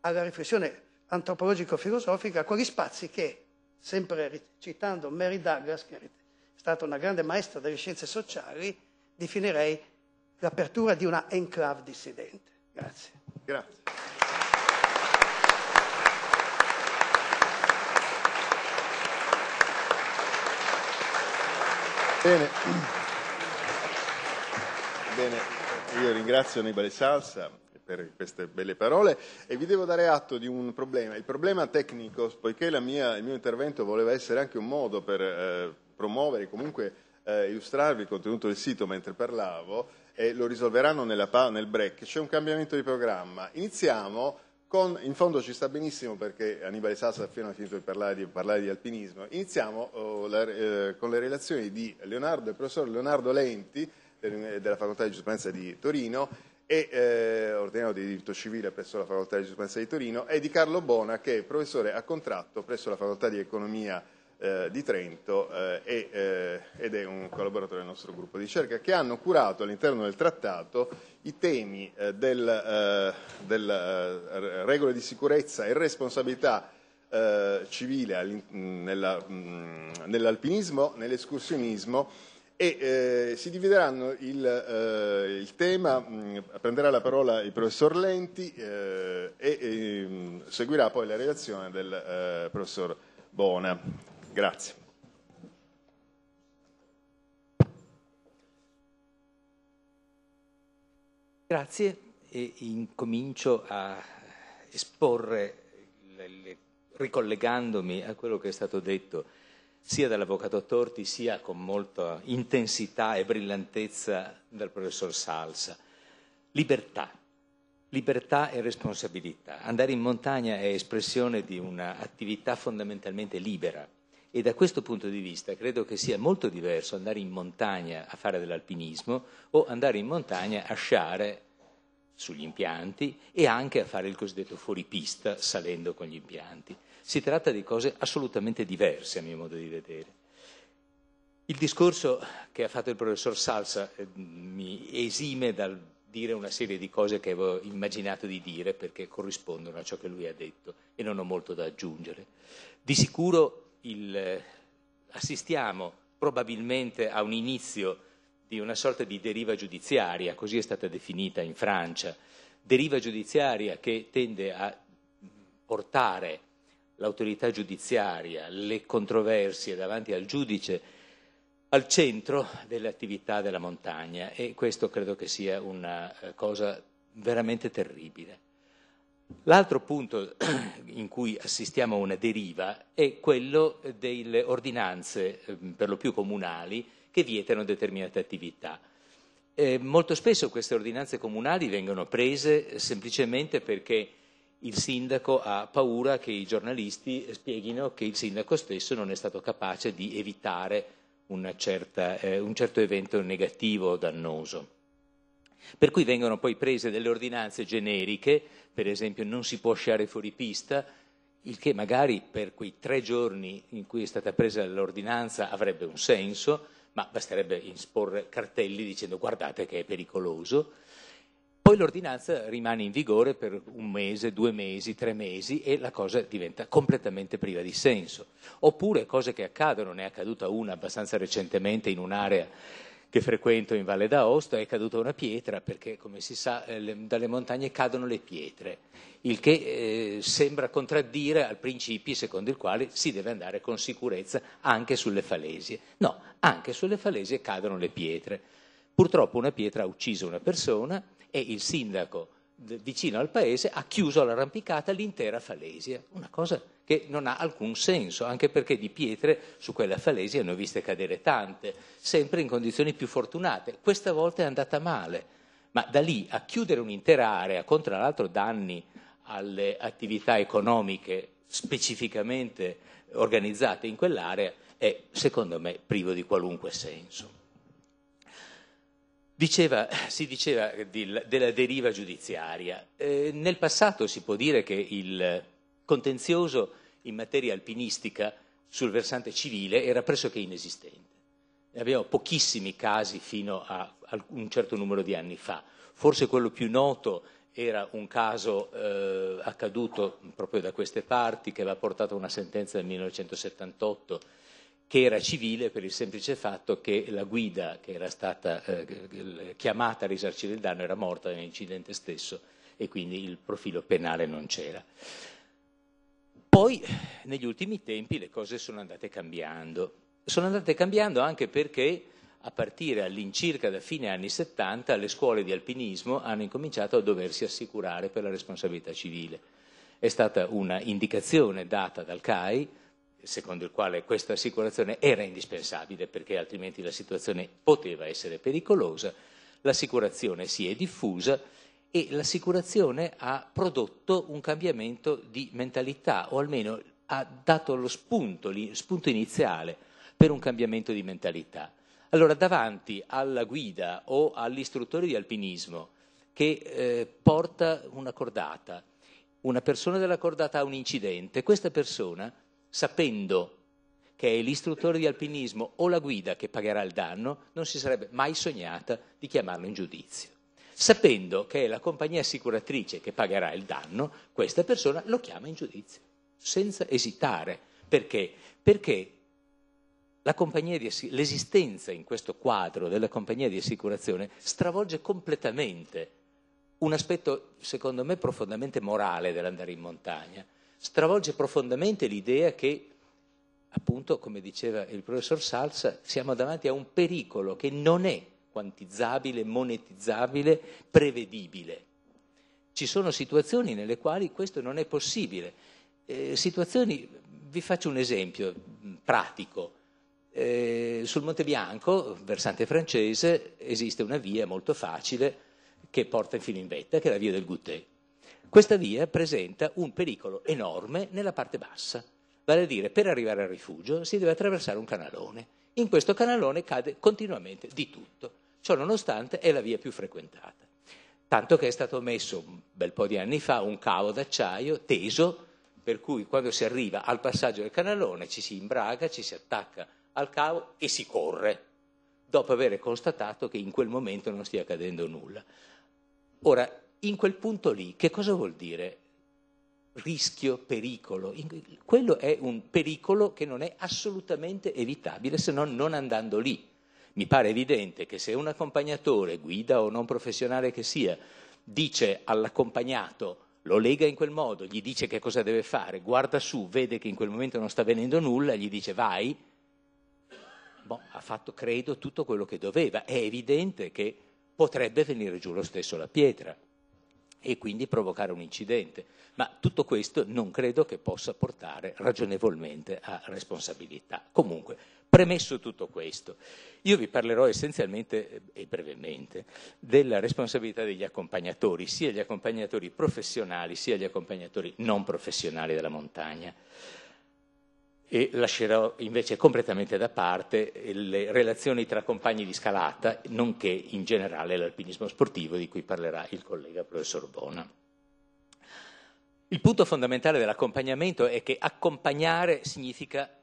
alla riflessione antropologico-filosofica, quegli spazi che, sempre citando Mary Douglas, che è stata una grande maestra delle scienze sociali, definirei l'apertura di una enclave dissidente. Grazie. Grazie. Bene. Bene. io ringrazio Annibale Salsa per queste belle parole e vi devo dare atto di un problema. Il problema tecnico, poiché mia, il mio intervento voleva essere anche un modo per eh, promuovere, comunque eh, illustrarvi il contenuto del sito mentre parlavo, e lo risolveranno nella, nel break, c'è un cambiamento di programma. Iniziamo con, in fondo ci sta benissimo perché Annibale Sassa esatto ha finito di parlare di, parlare di alpinismo. Iniziamo oh, la, eh, con le relazioni di Leonardo, il professor Leonardo Lenti eh, della Facoltà di Giustizia di Torino e eh, ordinato di diritto civile presso la Facoltà di Giustizia di Torino e di Carlo Bona che è professore a contratto presso la Facoltà di Economia eh, di Trento eh, eh, ed è un collaboratore del nostro gruppo di ricerca, che hanno curato all'interno del trattato i temi eh, delle eh, regole di sicurezza e responsabilità civile nell'alpinismo, nell'escursionismo e eh, si divideranno il, eh, il tema, mh, prenderà la parola il professor Lenti eh, e, e ehm, seguirà poi la relazione del professor Bona. Grazie. Grazie e incomincio a esporre, ricollegandomi a quello che è stato detto sia dall'avvocato Torti sia con molta intensità e brillantezza dal professor Salsa. Libertà, libertà e responsabilità. Andare in montagna è espressione di un'attività fondamentalmente libera e da questo punto di vista credo che sia molto diverso andare in montagna a fare dell'alpinismo o andare in montagna a sciare sugli impianti e anche a fare il cosiddetto fuoripista salendo con gli impianti. Si tratta di cose assolutamente diverse a mio modo di vedere. Il discorso che ha fatto il professor Salsa eh, mi esime dal dire una serie di cose che avevo immaginato di dire perché corrispondono a ciò che lui ha detto e non ho molto da aggiungere. Di sicuro il, eh, assistiamo probabilmente a un inizio di una sorta di deriva giudiziaria, così è stata definita in Francia, deriva giudiziaria che tende a portare l'autorità giudiziaria, le controversie davanti al giudice, al centro delle attività della montagna e questo credo che sia una eh, cosa veramente terribile. L'altro punto in cui assistiamo a una deriva è quello delle ordinanze, ehm, per lo più comunali, che vietano determinate attività. Eh, molto spesso queste ordinanze comunali vengono prese semplicemente perché il sindaco ha paura che i giornalisti spieghino che il sindaco stesso non è stato capace di evitare certa, eh, un certo evento negativo o dannoso. Per cui vengono poi prese delle ordinanze generiche, per esempio non si può sciare fuori pista, il che magari per quei tre giorni in cui è stata presa l'ordinanza avrebbe un senso, ma basterebbe insporre cartelli dicendo guardate che è pericoloso. Poi l'ordinanza rimane in vigore per un mese, due mesi, tre mesi e la cosa diventa completamente priva di senso. Oppure cose che accadono, ne è accaduta una abbastanza recentemente in un'area che frequento in Valle d'Aosta è caduta una pietra perché, come si sa, eh, le, dalle montagne cadono le pietre, il che eh, sembra contraddire al principio secondo il quale si deve andare con sicurezza anche sulle falesie. No, anche sulle falesie cadono le pietre. Purtroppo una pietra ha ucciso una persona e il sindaco vicino al paese ha chiuso all'arrampicata l'intera falesia, una cosa che non ha alcun senso, anche perché di pietre su quella falesia ne ho viste cadere tante, sempre in condizioni più fortunate. Questa volta è andata male, ma da lì a chiudere un'intera area con tra l'altro danni alle attività economiche specificamente organizzate in quell'area è secondo me privo di qualunque senso. Diceva, si diceva della deriva giudiziaria. Eh, nel passato si può dire che il contenzioso in materia alpinistica sul versante civile era pressoché inesistente. Ne abbiamo pochissimi casi fino a un certo numero di anni fa. Forse quello più noto era un caso eh, accaduto proprio da queste parti che aveva portato a una sentenza del 1978 che era civile per il semplice fatto che la guida che era stata eh, chiamata a risarcire il danno era morta nell'incidente stesso e quindi il profilo penale non c'era. Poi negli ultimi tempi le cose sono andate cambiando, sono andate cambiando anche perché a partire all'incirca da fine anni 70 le scuole di alpinismo hanno incominciato a doversi assicurare per la responsabilità civile. È stata una indicazione data dal CAI secondo il quale questa assicurazione era indispensabile perché altrimenti la situazione poteva essere pericolosa, l'assicurazione si è diffusa e l'assicurazione ha prodotto un cambiamento di mentalità o almeno ha dato lo spunto, lo spunto iniziale per un cambiamento di mentalità. Allora davanti alla guida o all'istruttore di alpinismo che eh, porta una cordata, una persona della cordata ha un incidente, questa persona sapendo che è l'istruttore di alpinismo o la guida che pagherà il danno, non si sarebbe mai sognata di chiamarlo in giudizio. Sapendo che è la compagnia assicuratrice che pagherà il danno, questa persona lo chiama in giudizio, senza esitare. Perché? Perché l'esistenza in questo quadro della compagnia di assicurazione stravolge completamente un aspetto, secondo me, profondamente morale dell'andare in montagna stravolge profondamente l'idea che, appunto, come diceva il professor Salsa, siamo davanti a un pericolo che non è quantizzabile, monetizzabile, prevedibile. Ci sono situazioni nelle quali questo non è possibile. Eh, situazioni, vi faccio un esempio pratico. Eh, sul Monte Bianco, versante francese, esiste una via molto facile che porta fino in vetta, che è la via del Goutet questa via presenta un pericolo enorme nella parte bassa, vale a dire per arrivare al rifugio si deve attraversare un canalone, in questo canalone cade continuamente di tutto, ciò nonostante è la via più frequentata, tanto che è stato messo un bel po' di anni fa un cavo d'acciaio teso per cui quando si arriva al passaggio del canalone ci si imbraga, ci si attacca al cavo e si corre, dopo aver constatato che in quel momento non stia accadendo nulla. Ora, in quel punto lì, che cosa vuol dire? Rischio, pericolo. Quello è un pericolo che non è assolutamente evitabile se non non andando lì. Mi pare evidente che se un accompagnatore, guida o non professionale che sia, dice all'accompagnato lo lega in quel modo, gli dice che cosa deve fare, guarda su, vede che in quel momento non sta venendo nulla, gli dice vai, boh, ha fatto, credo, tutto quello che doveva. È evidente che potrebbe venire giù lo stesso la pietra e quindi provocare un incidente. Ma tutto questo non credo che possa portare ragionevolmente a responsabilità. Comunque, premesso tutto questo, io vi parlerò essenzialmente eh, e brevemente della responsabilità degli accompagnatori, sia gli accompagnatori professionali sia gli accompagnatori non professionali della montagna e lascerò invece completamente da parte le relazioni tra compagni di scalata, nonché in generale l'alpinismo sportivo di cui parlerà il collega professor Bona. Il punto fondamentale dell'accompagnamento è che accompagnare significa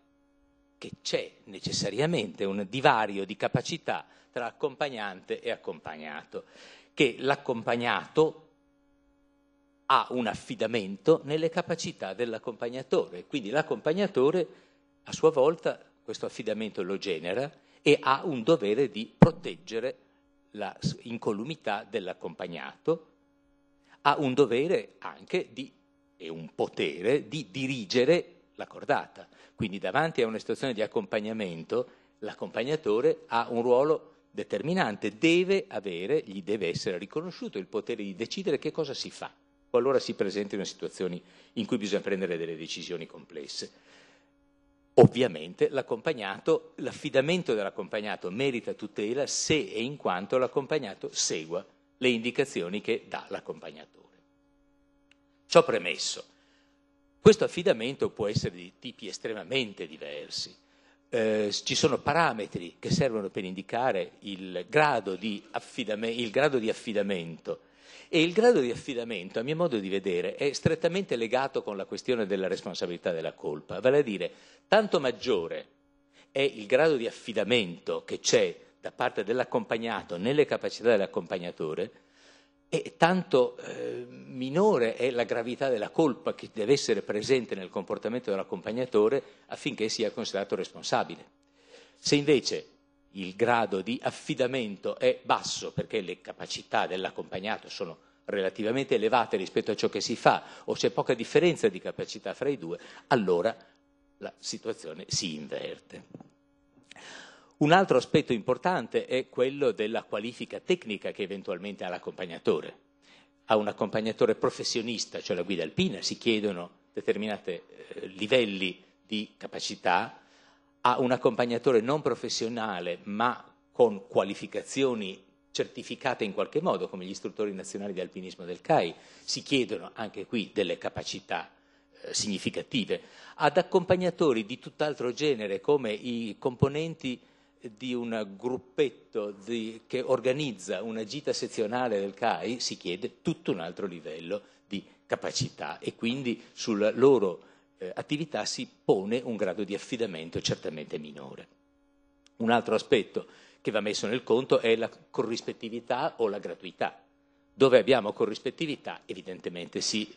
che c'è necessariamente un divario di capacità tra accompagnante e accompagnato, che l'accompagnato ha un affidamento nelle capacità dell'accompagnatore, quindi l'accompagnatore a sua volta questo affidamento lo genera e ha un dovere di proteggere l'incolumità dell'accompagnato, ha un dovere anche di, e un potere di dirigere la cordata. Quindi davanti a una situazione di accompagnamento l'accompagnatore ha un ruolo determinante, deve avere, gli deve essere riconosciuto il potere di decidere che cosa si fa qualora si presentino situazioni in cui bisogna prendere delle decisioni complesse. Ovviamente l'accompagnato, l'affidamento dell'accompagnato merita tutela se e in quanto l'accompagnato segua le indicazioni che dà l'accompagnatore. Ciò premesso, questo affidamento può essere di tipi estremamente diversi. Eh, ci sono parametri che servono per indicare il grado di, affidame, il grado di affidamento e il grado di affidamento, a mio modo di vedere, è strettamente legato con la questione della responsabilità della colpa, vale a dire tanto maggiore è il grado di affidamento che c'è da parte dell'accompagnato nelle capacità dell'accompagnatore, e tanto eh, minore è la gravità della colpa che deve essere presente nel comportamento dell'accompagnatore affinché sia considerato responsabile. Se invece il grado di affidamento è basso perché le capacità dell'accompagnato sono relativamente elevate rispetto a ciò che si fa o c'è poca differenza di capacità fra i due, allora la situazione si inverte. Un altro aspetto importante è quello della qualifica tecnica che eventualmente ha l'accompagnatore. A un accompagnatore professionista, cioè la guida alpina, si chiedono determinati eh, livelli di capacità, a un accompagnatore non professionale ma con qualificazioni certificate in qualche modo, come gli istruttori nazionali di alpinismo del CAI, si chiedono anche qui delle capacità eh, significative, ad accompagnatori di tutt'altro genere come i componenti di un gruppetto di, che organizza una gita sezionale del CAI si chiede tutto un altro livello di capacità e quindi sul loro eh, attività si pone un grado di affidamento certamente minore. Un altro aspetto che va messo nel conto è la corrispettività o la gratuità. Dove abbiamo corrispettività evidentemente si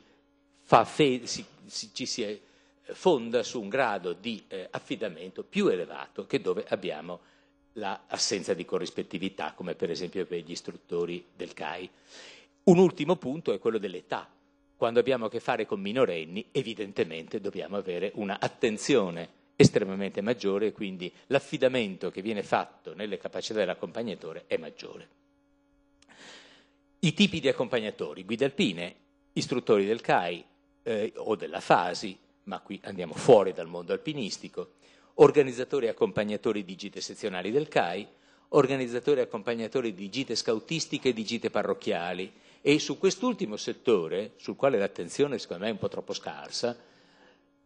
fe- si, si, ci si eh, fonda su un grado di eh, affidamento più elevato che dove abbiamo l'assenza la di corrispettività, come per esempio per gli istruttori del CAI. Un ultimo punto è quello dell'età quando abbiamo a che fare con minorenni, evidentemente dobbiamo avere un'attenzione estremamente maggiore e quindi l'affidamento che viene fatto nelle capacità dell'accompagnatore è maggiore. I tipi di accompagnatori, guide alpine, istruttori del CAI eh, o della FASI, ma qui andiamo fuori dal mondo alpinistico, organizzatori e accompagnatori di gite sezionali del CAI, organizzatori e accompagnatori di gite scautistiche e di gite parrocchiali, e su quest'ultimo settore, sul quale l'attenzione secondo me è un po' troppo scarsa,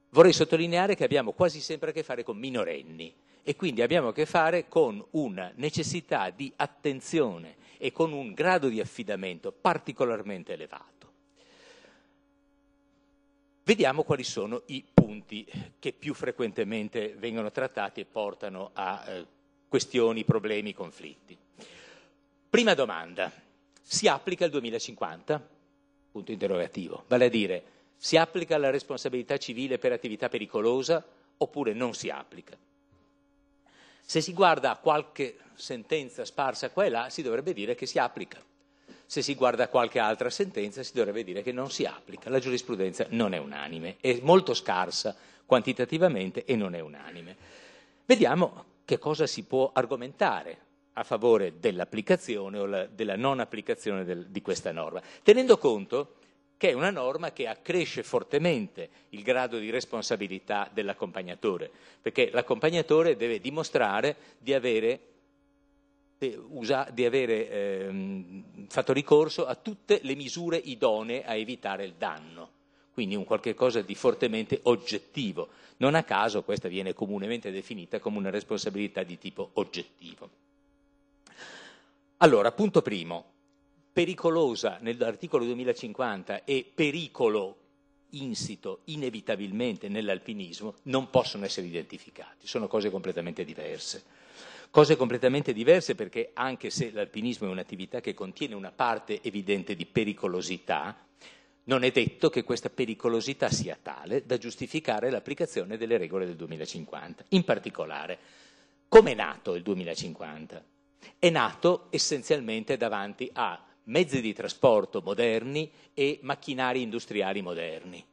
vorrei sottolineare che abbiamo quasi sempre a che fare con minorenni e quindi abbiamo a che fare con una necessità di attenzione e con un grado di affidamento particolarmente elevato. Vediamo quali sono i punti che più frequentemente vengono trattati e portano a eh, questioni, problemi, conflitti. Prima domanda si applica il 2050? Punto interrogativo. Vale a dire, si applica la responsabilità civile per attività pericolosa oppure non si applica? Se si guarda a qualche sentenza sparsa qua e là, si dovrebbe dire che si applica. Se si guarda a qualche altra sentenza, si dovrebbe dire che non si applica. La giurisprudenza non è unanime, è molto scarsa quantitativamente e non è unanime. Vediamo che cosa si può argomentare a favore dell'applicazione o la, della non applicazione del, di questa norma, tenendo conto che è una norma che accresce fortemente il grado di responsabilità dell'accompagnatore, perché l'accompagnatore deve dimostrare di avere, eh, di avere eh, fatto ricorso a tutte le misure idonee a evitare il danno quindi un qualche cosa di fortemente oggettivo. Non a caso questa viene comunemente definita come una responsabilità di tipo oggettivo. Allora, punto primo, pericolosa nell'articolo 2050 e pericolo insito inevitabilmente nell'alpinismo non possono essere identificati, sono cose completamente diverse. Cose completamente diverse perché anche se l'alpinismo è un'attività che contiene una parte evidente di pericolosità, non è detto che questa pericolosità sia tale da giustificare l'applicazione delle regole del 2050. In particolare, com'è nato il 2050? è nato essenzialmente davanti a mezzi di trasporto moderni e macchinari industriali moderni.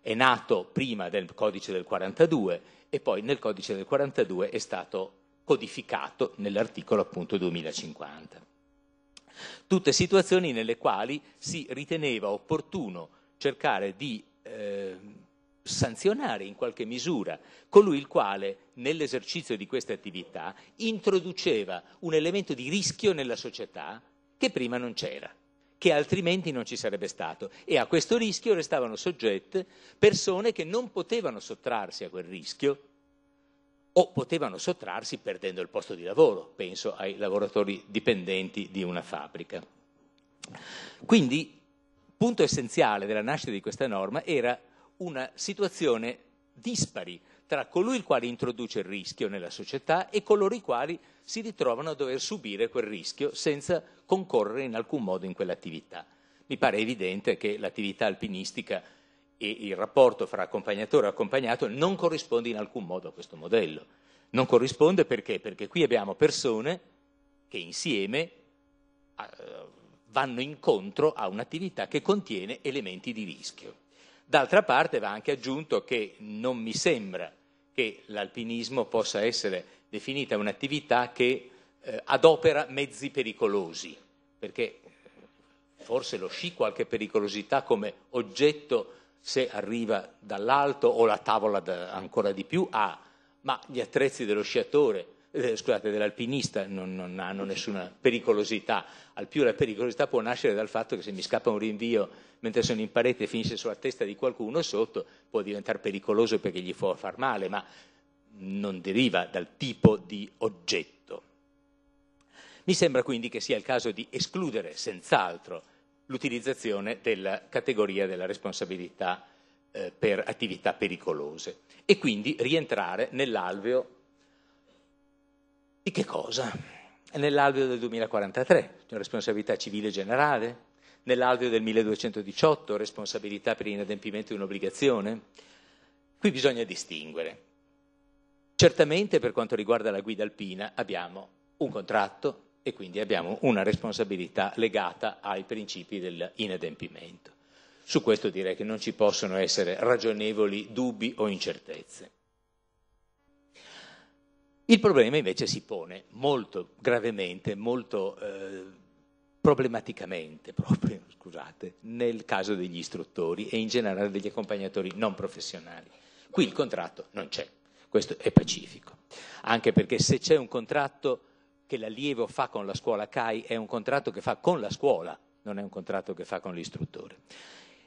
È nato prima del codice del 42 e poi nel codice del 42 è stato codificato nell'articolo appunto 2050. Tutte situazioni nelle quali si riteneva opportuno cercare di eh, sanzionare in qualche misura colui il quale nell'esercizio di queste attività introduceva un elemento di rischio nella società che prima non c'era, che altrimenti non ci sarebbe stato e a questo rischio restavano soggette persone che non potevano sottrarsi a quel rischio o potevano sottrarsi perdendo il posto di lavoro, penso ai lavoratori dipendenti di una fabbrica. Quindi punto essenziale della nascita di questa norma era una situazione dispari tra colui il quale introduce il rischio nella società e coloro i quali si ritrovano a dover subire quel rischio senza concorrere in alcun modo in quell'attività. Mi pare evidente che l'attività alpinistica e il rapporto fra accompagnatore e accompagnato non corrisponde in alcun modo a questo modello. Non corrisponde perché? Perché qui abbiamo persone che insieme eh, vanno incontro a un'attività che contiene elementi di rischio. D'altra parte va anche aggiunto che non mi sembra che l'alpinismo possa essere definita un'attività che eh, adopera mezzi pericolosi, perché eh, forse lo sci qualche pericolosità come oggetto se arriva dall'alto o la tavola da, ancora di più ha, ma gli attrezzi dello sciatore eh, scusate, dell'alpinista non, non, hanno nessuna pericolosità, al più la pericolosità può nascere dal fatto che se mi scappa un rinvio mentre sono in parete e finisce sulla testa di qualcuno sotto, può diventare pericoloso perché gli può far male, ma non deriva dal tipo di oggetto. Mi sembra quindi che sia il caso di escludere senz'altro l'utilizzazione della categoria della responsabilità eh, per attività pericolose e quindi rientrare nell'alveo di che cosa? Nell'alveo del 2043, responsabilità civile generale, nell'alveo del 1218, responsabilità per inadempimento di un'obbligazione. Qui bisogna distinguere. Certamente per quanto riguarda la guida alpina abbiamo un contratto e quindi abbiamo una responsabilità legata ai principi dell'inadempimento. Su questo direi che non ci possono essere ragionevoli dubbi o incertezze. Il problema invece si pone molto gravemente, molto eh, problematicamente proprio, scusate, nel caso degli istruttori e in generale degli accompagnatori non professionali. Qui il contratto non c'è, questo è pacifico, anche perché se c'è un contratto che l'allievo fa con la scuola CAI è un contratto che fa con la scuola, non è un contratto che fa con l'istruttore.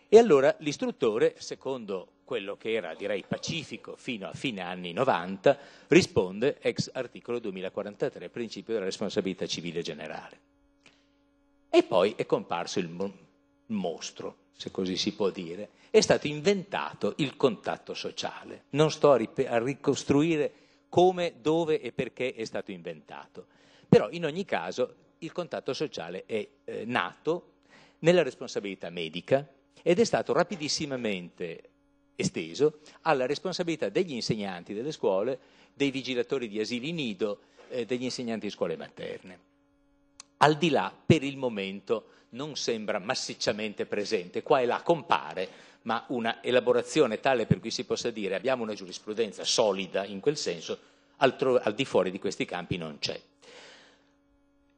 E allora l'istruttore, secondo quello che era direi pacifico fino a fine anni 90, risponde ex articolo 2043, principio della responsabilità civile generale. E poi è comparso il mostro, se così si può dire, è stato inventato il contatto sociale. Non sto a, rip- a ricostruire come, dove e perché è stato inventato, però in ogni caso il contatto sociale è eh, nato nella responsabilità medica ed è stato rapidissimamente esteso alla responsabilità degli insegnanti delle scuole, dei vigilatori di asili nido, eh, degli insegnanti di scuole materne. Al di là, per il momento, non sembra massicciamente presente, qua e là compare, ma una elaborazione tale per cui si possa dire abbiamo una giurisprudenza solida in quel senso, altro, al di fuori di questi campi non c'è.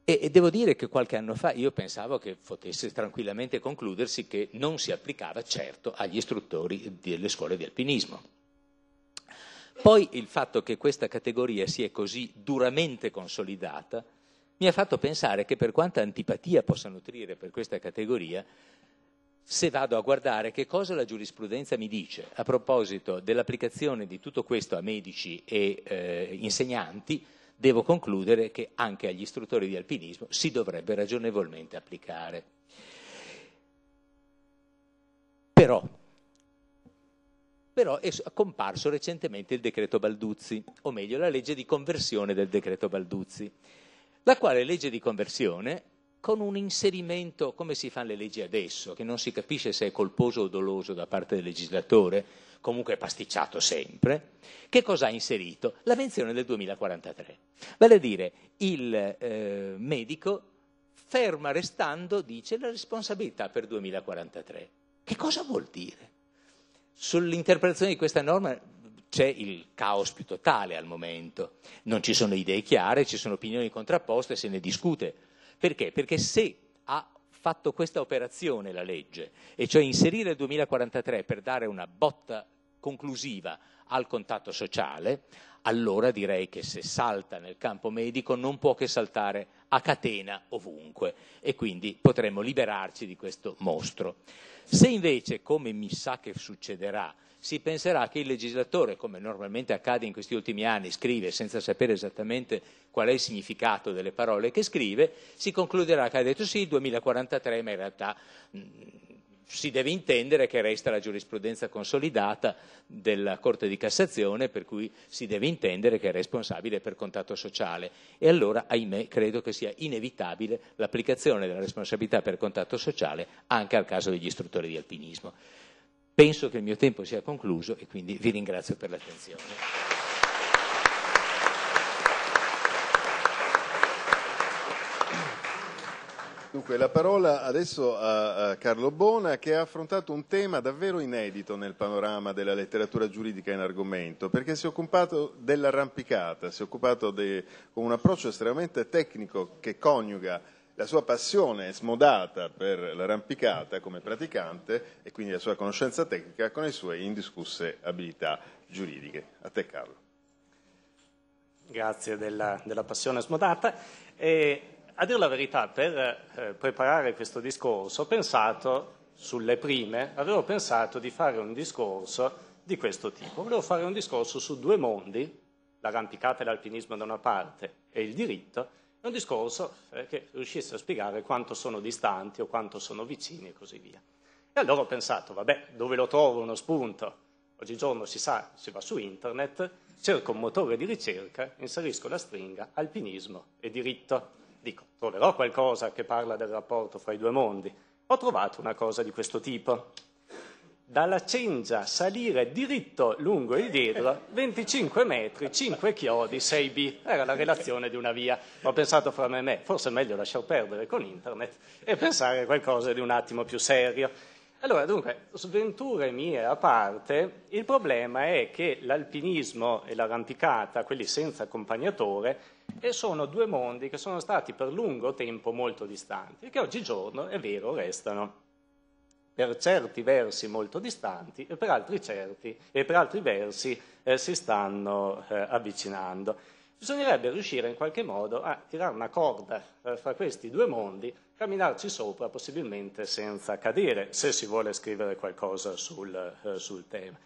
E, e devo dire che qualche anno fa io pensavo che potesse tranquillamente concludersi che non si applicava certo agli istruttori delle scuole di alpinismo. Poi il fatto che questa categoria si è così duramente consolidata mi ha fatto pensare che per quanta antipatia possa nutrire per questa categoria, se vado a guardare che cosa la giurisprudenza mi dice a proposito dell'applicazione di tutto questo a medici e eh, insegnanti, devo concludere che anche agli istruttori di alpinismo si dovrebbe ragionevolmente applicare. Però, però è comparso recentemente il decreto Balduzzi, o meglio la legge di conversione del decreto Balduzzi, la quale legge di conversione con un inserimento, come si fanno le leggi adesso, che non si capisce se è colposo o doloso da parte del legislatore, comunque è pasticciato sempre, che cosa ha inserito? La menzione del 2043. Vale a dire, il eh, medico ferma restando, dice, la responsabilità per 2043. Che cosa vuol dire? Sull'interpretazione di questa norma c'è il caos più totale al momento, non ci sono idee chiare, ci sono opinioni contrapposte, se ne discute perché? Perché se ha fatto questa operazione la legge, e cioè inserire il 2043 per dare una botta conclusiva al contatto sociale, allora direi che se salta nel campo medico non può che saltare a catena ovunque e quindi potremmo liberarci di questo mostro. Se invece, come mi sa che succederà, si penserà che il legislatore, come normalmente accade in questi ultimi anni, scrive senza sapere esattamente qual è il significato delle parole che scrive, si concluderà che ha detto sì, 2043, ma in realtà mh, mm, si deve intendere che resta la giurisprudenza consolidata della Corte di Cassazione, per cui si deve intendere che è responsabile per contatto sociale. E allora, ahimè, credo che sia inevitabile l'applicazione della responsabilità per contatto sociale anche al caso degli istruttori di alpinismo. Penso che il mio tempo sia concluso e quindi vi ringrazio per l'attenzione. Dunque, la parola adesso a, Carlo Bona che ha affrontato un tema davvero inedito nel panorama della letteratura giuridica in argomento, perché si è occupato dell'arrampicata, si è occupato de, con un approccio estremamente tecnico che coniuga la sua passione smodata per l'arrampicata come praticante e quindi la sua conoscenza tecnica con le sue indiscusse abilità giuridiche. A te Carlo. Grazie della, della passione smodata. E, a dire la verità, per eh, preparare questo discorso ho pensato, sulle prime, avevo pensato di fare un discorso di questo tipo. Volevo fare un discorso su due mondi, l'arrampicata e l'alpinismo da una parte e il diritto, un discorso eh, che riuscisse a spiegare quanto sono distanti o quanto sono vicini e così via. E allora ho pensato, vabbè, dove lo trovo uno spunto? Oggigiorno si sa, si va su internet, cerco un motore di ricerca, inserisco la stringa alpinismo e diritto. Dico, troverò qualcosa che parla del rapporto fra i due mondi. Ho trovato una cosa di questo tipo dalla cengia salire diritto lungo il diedro 25 metri, 5 chiodi, 6B. Era la relazione di una via. Ho pensato fra me e me, forse è meglio lasciar perdere con internet e pensare a qualcosa di un attimo più serio. Allora, dunque, sventure mie a parte, il problema è che l'alpinismo e l'arrampicata, quelli senza accompagnatore, sono due mondi che sono stati per lungo tempo molto distanti e che oggigiorno, è vero, restano per certi versi molto distanti e per altri, certi, e per altri versi eh, si stanno eh, avvicinando. Bisognerebbe riuscire in qualche modo a tirare una corda eh, fra questi due mondi, camminarci sopra possibilmente senza cadere, se si vuole scrivere qualcosa sul, eh, sul tema.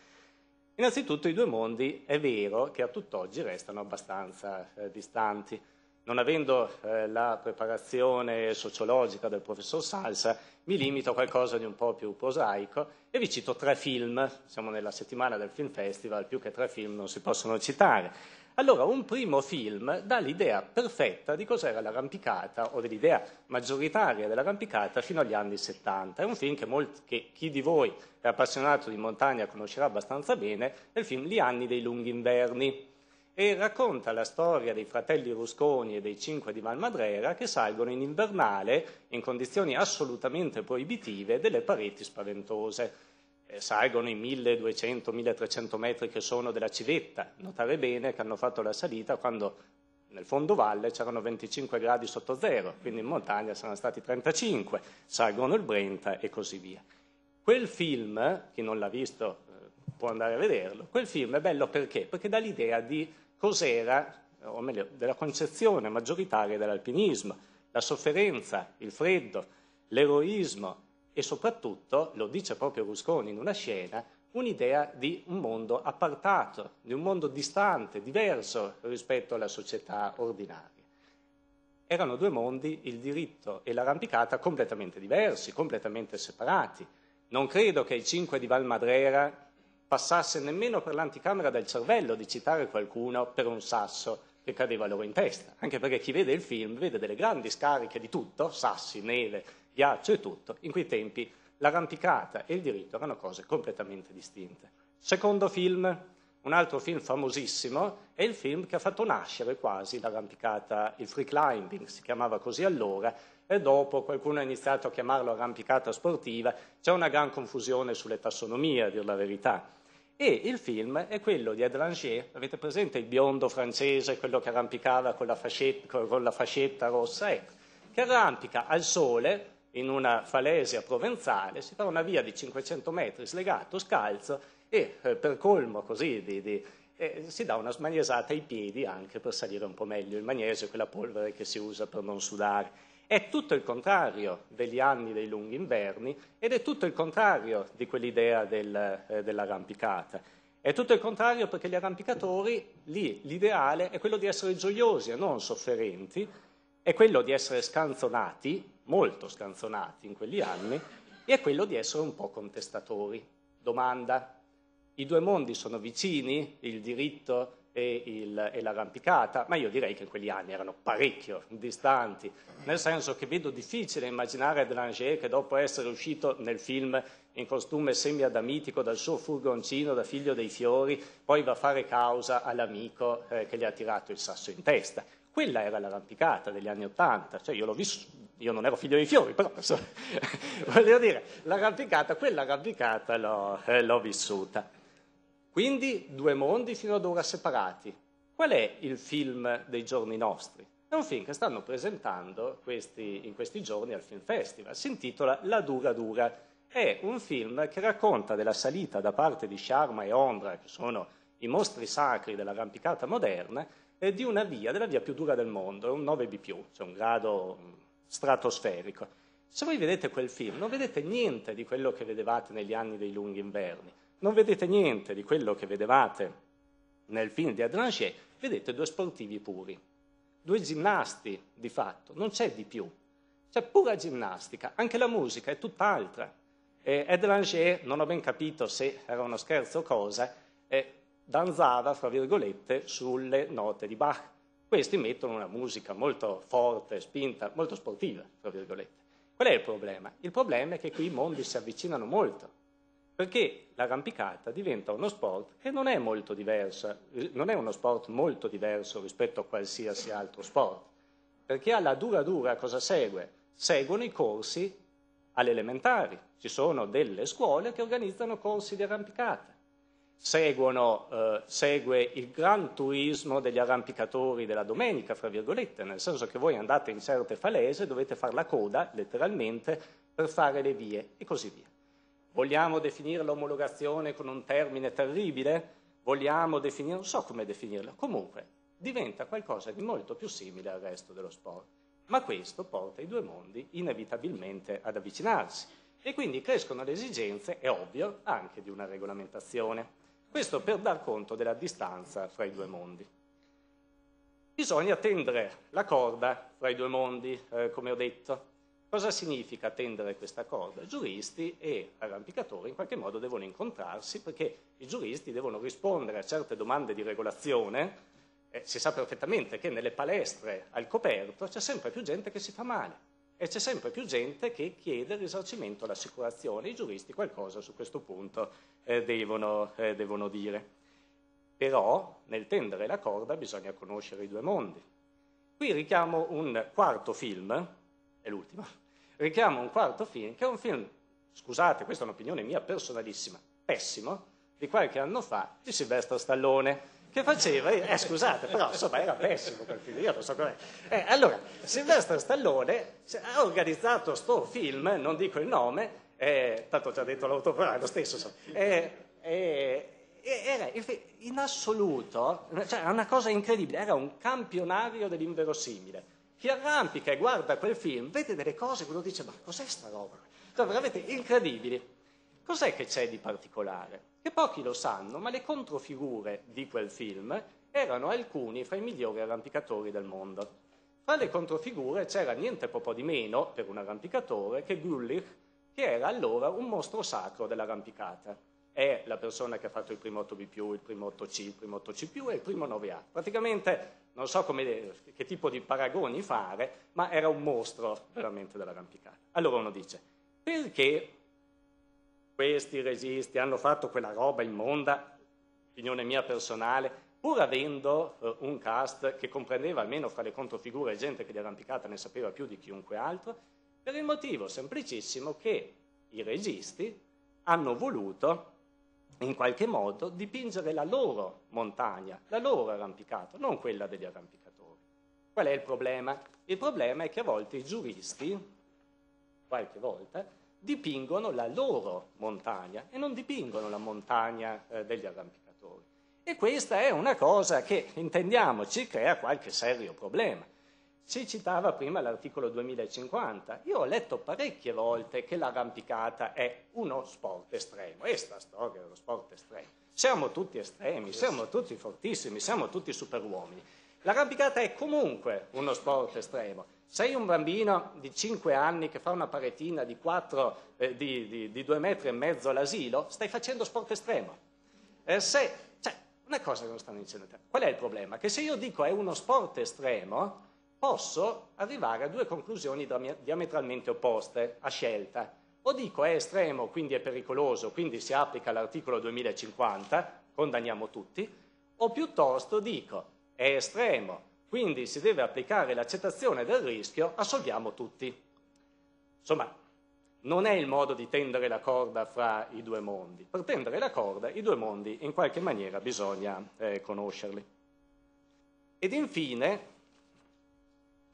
Innanzitutto i due mondi è vero che a tutt'oggi restano abbastanza eh, distanti non avendo eh, la preparazione sociologica del professor Salsa, mi limito a qualcosa di un po' più prosaico e vi cito tre film, siamo nella settimana del Film Festival, più che tre film non si possono citare. Allora, un primo film dà l'idea perfetta di cos'era l'arrampicata o dell'idea maggioritaria dell'arrampicata fino agli anni 70. È un film che, molti, che chi di voi è appassionato di montagna conoscerà abbastanza bene, è il film Gli anni dei lunghi inverni e racconta la storia dei fratelli Rusconi e dei cinque di Valmadrera che salgono in invernale, in condizioni assolutamente proibitive, delle pareti spaventose. Eh, salgono i 1200-1300 metri che sono della civetta. Notare bene che hanno fatto la salita quando nel fondovalle c'erano 25 gradi sotto zero, quindi in montagna saranno stati 35, salgono il Brenta e così via. Quel film, chi non l'ha visto eh, può andare a vederlo, quel film è bello perché? Perché dà l'idea di cos'era, o meglio, della concezione maggioritaria dell'alpinismo, la sofferenza, il freddo, l'eroismo e soprattutto, lo dice proprio Rusconi in una scena, un'idea di un mondo appartato, di un mondo distante, diverso rispetto alla società ordinaria. Erano due mondi, il diritto e l'arrampicata, completamente diversi, completamente separati. Non credo che i cinque di Valmadrera passasse nemmeno per l'anticamera del cervello di citare qualcuno per un sasso che cadeva loro in testa, anche perché chi vede il film vede delle grandi scariche di tutto, sassi, neve, ghiaccio e tutto, in quei tempi l'arrampicata e il diritto erano cose completamente distinte. Secondo film, un altro film famosissimo, è il film che ha fatto nascere quasi l'arrampicata, il free climbing, si chiamava così allora, e dopo qualcuno ha iniziato a chiamarlo arrampicata sportiva, c'è una gran confusione sulle tassonomie, a dir la verità e il film è quello di Adranger, avete presente il biondo francese, quello che arrampicava con la fascetta, con la fascetta rossa, ecco, che arrampica al sole in una falesia provenzale, si fa una via di 500 metri slegato, scalzo e eh, per colmo così di, di, eh, si dà una smaniesata ai piedi anche per salire un po' meglio il magnesio, quella polvere che si usa per non sudare. È tutto il contrario degli anni dei lunghi inverni ed è tutto il contrario di quell'idea del, eh, dell'arrampicata. È tutto il contrario perché gli arrampicatori, lì l'ideale è quello di essere gioiosi e non sofferenti, è quello di essere scanzonati, molto scanzonati in quegli anni, e è quello di essere un po' contestatori. Domanda, i due mondi sono vicini, il diritto e, il, e l'arrampicata, ma io direi che in quegli anni erano parecchio distanti, nel senso che vedo difficile immaginare Delanger che dopo essere uscito nel film in costume semi-adamitico dal suo furgoncino da figlio dei fiori, poi va a fare causa all'amico eh, che gli ha tirato il sasso in testa. Quella era l'arrampicata degli anni Ottanta, cioè io l'ho visto, io non ero figlio dei fiori, però so, voglio dire, l'arrampicata, quell'arrampicata l'ho, eh, l'ho vissuta. Quindi due mondi fino ad ora separati. Qual è il film dei giorni nostri? È un film che stanno presentando questi, in questi giorni al Film Festival. Si intitola La Dura Dura. È un film che racconta della salita da parte di Sharma e Ondra, che sono i mostri sacri dell'arrampicata moderna, eh, di una via, della via più dura del mondo, è un 9B+, cioè un grado mm, stratosferico. Se voi vedete quel film non vedete niente di quello che vedevate negli anni dei lunghi inverni, non vedete niente di quello che vedevate nel film di Adranchet, vedete due sportivi puri, due ginnasti di fatto, non c'è di più, c'è pura ginnastica, anche la musica è tutt'altra. E Ed non ho ben capito se era uno scherzo o cosa, eh, danzava, fra virgolette, sulle note di Bach. Questi mettono una musica molto forte, spinta, molto sportiva, fra virgolette. Qual è il problema? Il problema è che qui i mondi si avvicinano molto perché l'arrampicata diventa uno sport che non è, molto diversa, eh, non è uno sport molto diverso rispetto a qualsiasi altro sport, perché alla dura dura cosa segue? Seguono i corsi alle elementari, ci sono delle scuole che organizzano corsi di arrampicata, Seguono, eh, segue il gran turismo degli arrampicatori della domenica, fra virgolette, nel senso che voi andate in certe falese, dovete fare la coda, letteralmente, per fare le vie e così via. Vogliamo definire l'omologazione con un termine terribile? Vogliamo definire, non so come definirla, comunque diventa qualcosa di molto più simile al resto dello sport. Ma questo porta i due mondi inevitabilmente ad avvicinarsi e quindi crescono le esigenze, è ovvio, anche di una regolamentazione. Questo per dar conto della distanza fra i due mondi. Bisogna tendere la corda fra i due mondi, eh, come ho detto, Cosa significa tendere questa corda? Giuristi e arrampicatori in qualche modo devono incontrarsi perché i giuristi devono rispondere a certe domande di regolazione. Eh, si sa perfettamente che nelle palestre al coperto c'è sempre più gente che si fa male e c'è sempre più gente che chiede risarcimento all'assicurazione. I giuristi qualcosa su questo punto eh, devono, eh, devono dire. Però nel tendere la corda bisogna conoscere i due mondi. Qui richiamo un quarto film è l'ultimo, richiamo un quarto film, che è un film, scusate, questa è un'opinione mia personalissima, pessimo, di qualche anno fa, di Silvestro Stallone, che faceva, eh, scusate, però insomma era pessimo quel film, io lo so com'è. Eh, allora, Silvestro Stallone ha organizzato sto film, non dico il nome, eh, tanto ho già detto l'autopro, è eh, lo stesso, so. eh, eh, era in assoluto, cioè, una cosa incredibile, era un campionario dell'inverosimile chi arrampica e guarda quel film vede delle cose che uno dice ma cos'è sta roba? Sono veramente incredibili. Cos'è che c'è di particolare? Che pochi lo sanno, ma le controfigure di quel film erano alcuni fra i migliori arrampicatori del mondo. Fra le controfigure c'era niente po' di meno per un arrampicatore che Gullich, che era allora un mostro sacro dell'arrampicata è la persona che ha fatto il primo 8B+, il primo 8C, il primo 8C+, e il primo 9A. Praticamente non so come, che tipo di paragoni fare, ma era un mostro veramente dell'arrampicata. Allora uno dice, perché questi registi hanno fatto quella roba immonda, opinione mia personale, pur avendo eh, un cast che comprendeva almeno fra le controfigure gente che di arrampicata ne sapeva più di chiunque altro, per il motivo semplicissimo che i registi hanno voluto in qualche modo dipingere la loro montagna, la loro arrampicata, non quella degli arrampicatori. Qual è il problema? Il problema è che a volte i giuristi, qualche volta, dipingono la loro montagna e non dipingono la montagna eh, degli arrampicatori. E questa è una cosa che, intendiamoci, crea qualche serio problema. Ci citava prima l'articolo 2050. Io ho letto parecchie volte che l'arrampicata è uno sport estremo. Questa storia è uno sport estremo. Siamo tutti estremi, siamo tutti fortissimi, siamo tutti superuomini. L'arrampicata è comunque uno sport estremo. Sei un bambino di 5 anni che fa una paretina di, 4, eh, di, di, di 2 metri e mezzo all'asilo, stai facendo sport estremo. Eh, se, cioè, una cosa che non stanno dicendo te. Qual è il problema? Che se io dico è uno sport estremo, posso arrivare a due conclusioni diametralmente opposte a scelta. O dico è estremo, quindi è pericoloso, quindi si applica l'articolo 2050, condanniamo tutti, o piuttosto dico è estremo, quindi si deve applicare l'accettazione del rischio, assolviamo tutti. Insomma, non è il modo di tendere la corda fra i due mondi. Per tendere la corda i due mondi in qualche maniera bisogna eh, conoscerli. Ed infine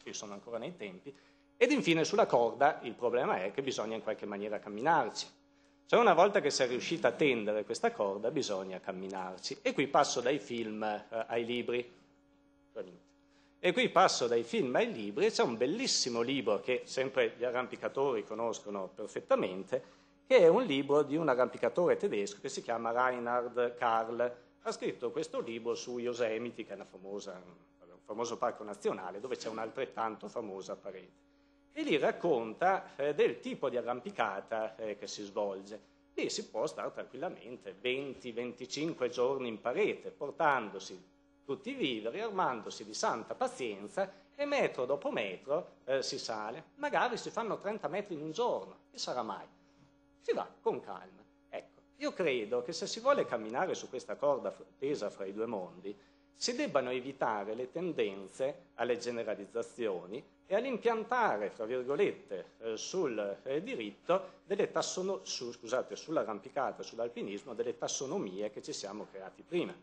nostri, sono ancora nei tempi, ed infine sulla corda il problema è che bisogna in qualche maniera camminarci. Cioè una volta che si è riuscita a tendere questa corda bisogna camminarci. E qui passo dai film eh, ai libri. E qui passo dai film ai libri e c'è un bellissimo libro che sempre gli arrampicatori conoscono perfettamente, che è un libro di un arrampicatore tedesco che si chiama Reinhard Karl. Ha scritto questo libro su Yosemite, che è una famosa famoso parco nazionale dove c'è un'altrettanto famosa parete. E lì racconta eh, del tipo di arrampicata eh, che si svolge. Lì si può stare tranquillamente 20-25 giorni in parete, portandosi tutti i viveri, armandosi di santa pazienza e metro dopo metro eh, si sale. Magari si fanno 30 metri in un giorno, che sarà mai? Si va con calma. Ecco, io credo che se si vuole camminare su questa corda tesa fra i due mondi, si debbano evitare le tendenze alle generalizzazioni e all'impiantare, fra virgolette, eh, sul eh, diritto, su, scusate, sull'arrampicata, sull'alpinismo, delle tassonomie che ci siamo creati prima.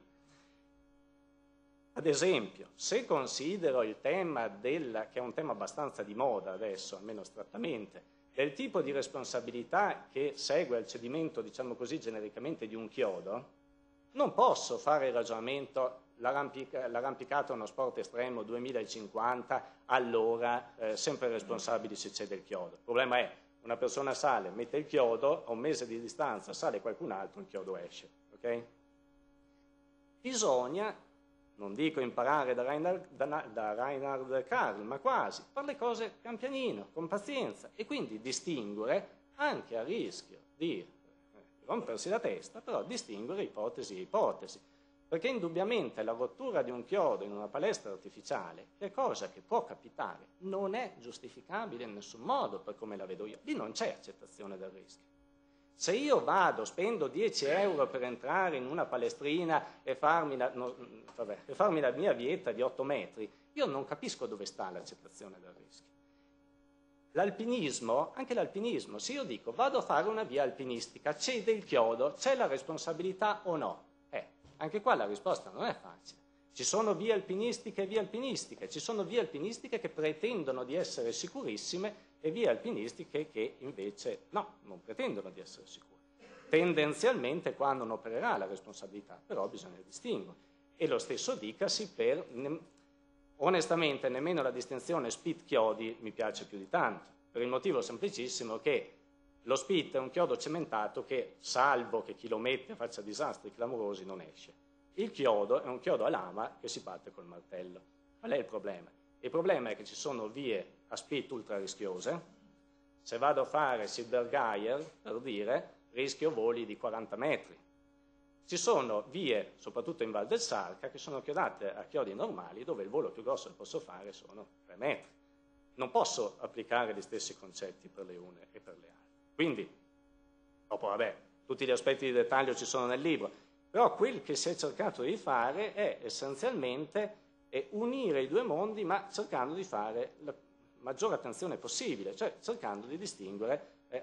Ad esempio, se considero il tema del, che è un tema abbastanza di moda adesso, almeno strattamente, del tipo di responsabilità che segue al cedimento, diciamo così, genericamente di un chiodo, non posso fare il ragionamento l'arrampicata è uno sport estremo 2050, allora eh, sempre responsabili se c'è il chiodo. Il problema è una persona sale, mette il chiodo, a un mese di distanza sale qualcun altro, il chiodo esce. Okay? Bisogna, non dico imparare da Reinhard, da, da Reinhard Karl, ma quasi, fare le cose pian pianino, con pazienza e quindi distinguere anche a rischio di eh, rompersi la testa, però distinguere ipotesi e ipotesi perché indubbiamente la rottura di un chiodo in una palestra artificiale è cosa che può capitare, non è giustificabile in nessun modo, per come la vedo io, lì non c'è accettazione del rischio. Se io vado, spendo 10 euro per entrare in una palestrina e farmi la, no, vabbè, e farmi la mia vieta di 8 metri, io non capisco dove sta l'accettazione del rischio. L'alpinismo, anche l'alpinismo, se io dico vado a fare una via alpinistica, cede il chiodo, c'è la responsabilità o no? Anche qua la risposta non è facile. Ci sono vie alpinistiche e vie alpinistiche, ci sono vie alpinistiche che pretendono di essere sicurissime e vie alpinistiche che invece no, non pretendono di essere sicure. Tendenzialmente qua non opererà la responsabilità, però bisogna distinguere. E lo stesso dicasi per, ne, onestamente, nemmeno la distinzione Spit-Chiodi mi piace più di tanto, per il motivo semplicissimo che lo split è un chiodo cementato che, salvo che chi lo mette faccia disastri clamorosi, non esce. Il chiodo è un chiodo a lama che si batte col martello. Qual è il problema? Il problema è che ci sono vie a split ultra rischiose. Se vado a fare Silbergeier, per dire, rischio voli di 40 metri. Ci sono vie, soprattutto in Val del Sarca, che sono chiodate a chiodi normali, dove il volo più grosso che posso fare sono 3 metri. Non posso applicare gli stessi concetti per le une e per le altre. Quindi, dopo vabbè, tutti gli aspetti di dettaglio ci sono nel libro, però quel che si è cercato di fare è essenzialmente è unire i due mondi ma cercando di fare la maggiore attenzione possibile, cioè cercando di distinguere, eh,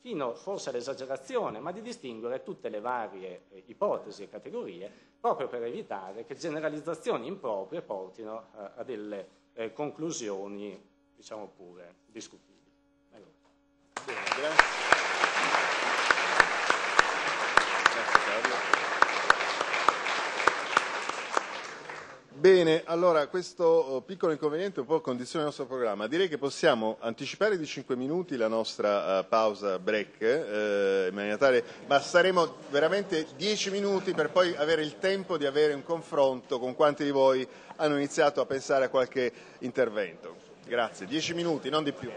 fino forse all'esagerazione, ma di distinguere tutte le varie eh, ipotesi e categorie, proprio per evitare che generalizzazioni improprie portino eh, a delle eh, conclusioni, diciamo pure, discutibili. Bene, grazie. Bene, allora questo oh, piccolo inconveniente un po' condiziona il nostro programma. Direi che possiamo anticipare di 5 minuti la nostra uh, pausa break, eh, ma saremo veramente 10 minuti per poi avere il tempo di avere un confronto con quanti di voi hanno iniziato a pensare a qualche intervento. Grazie, 10 minuti, non di più.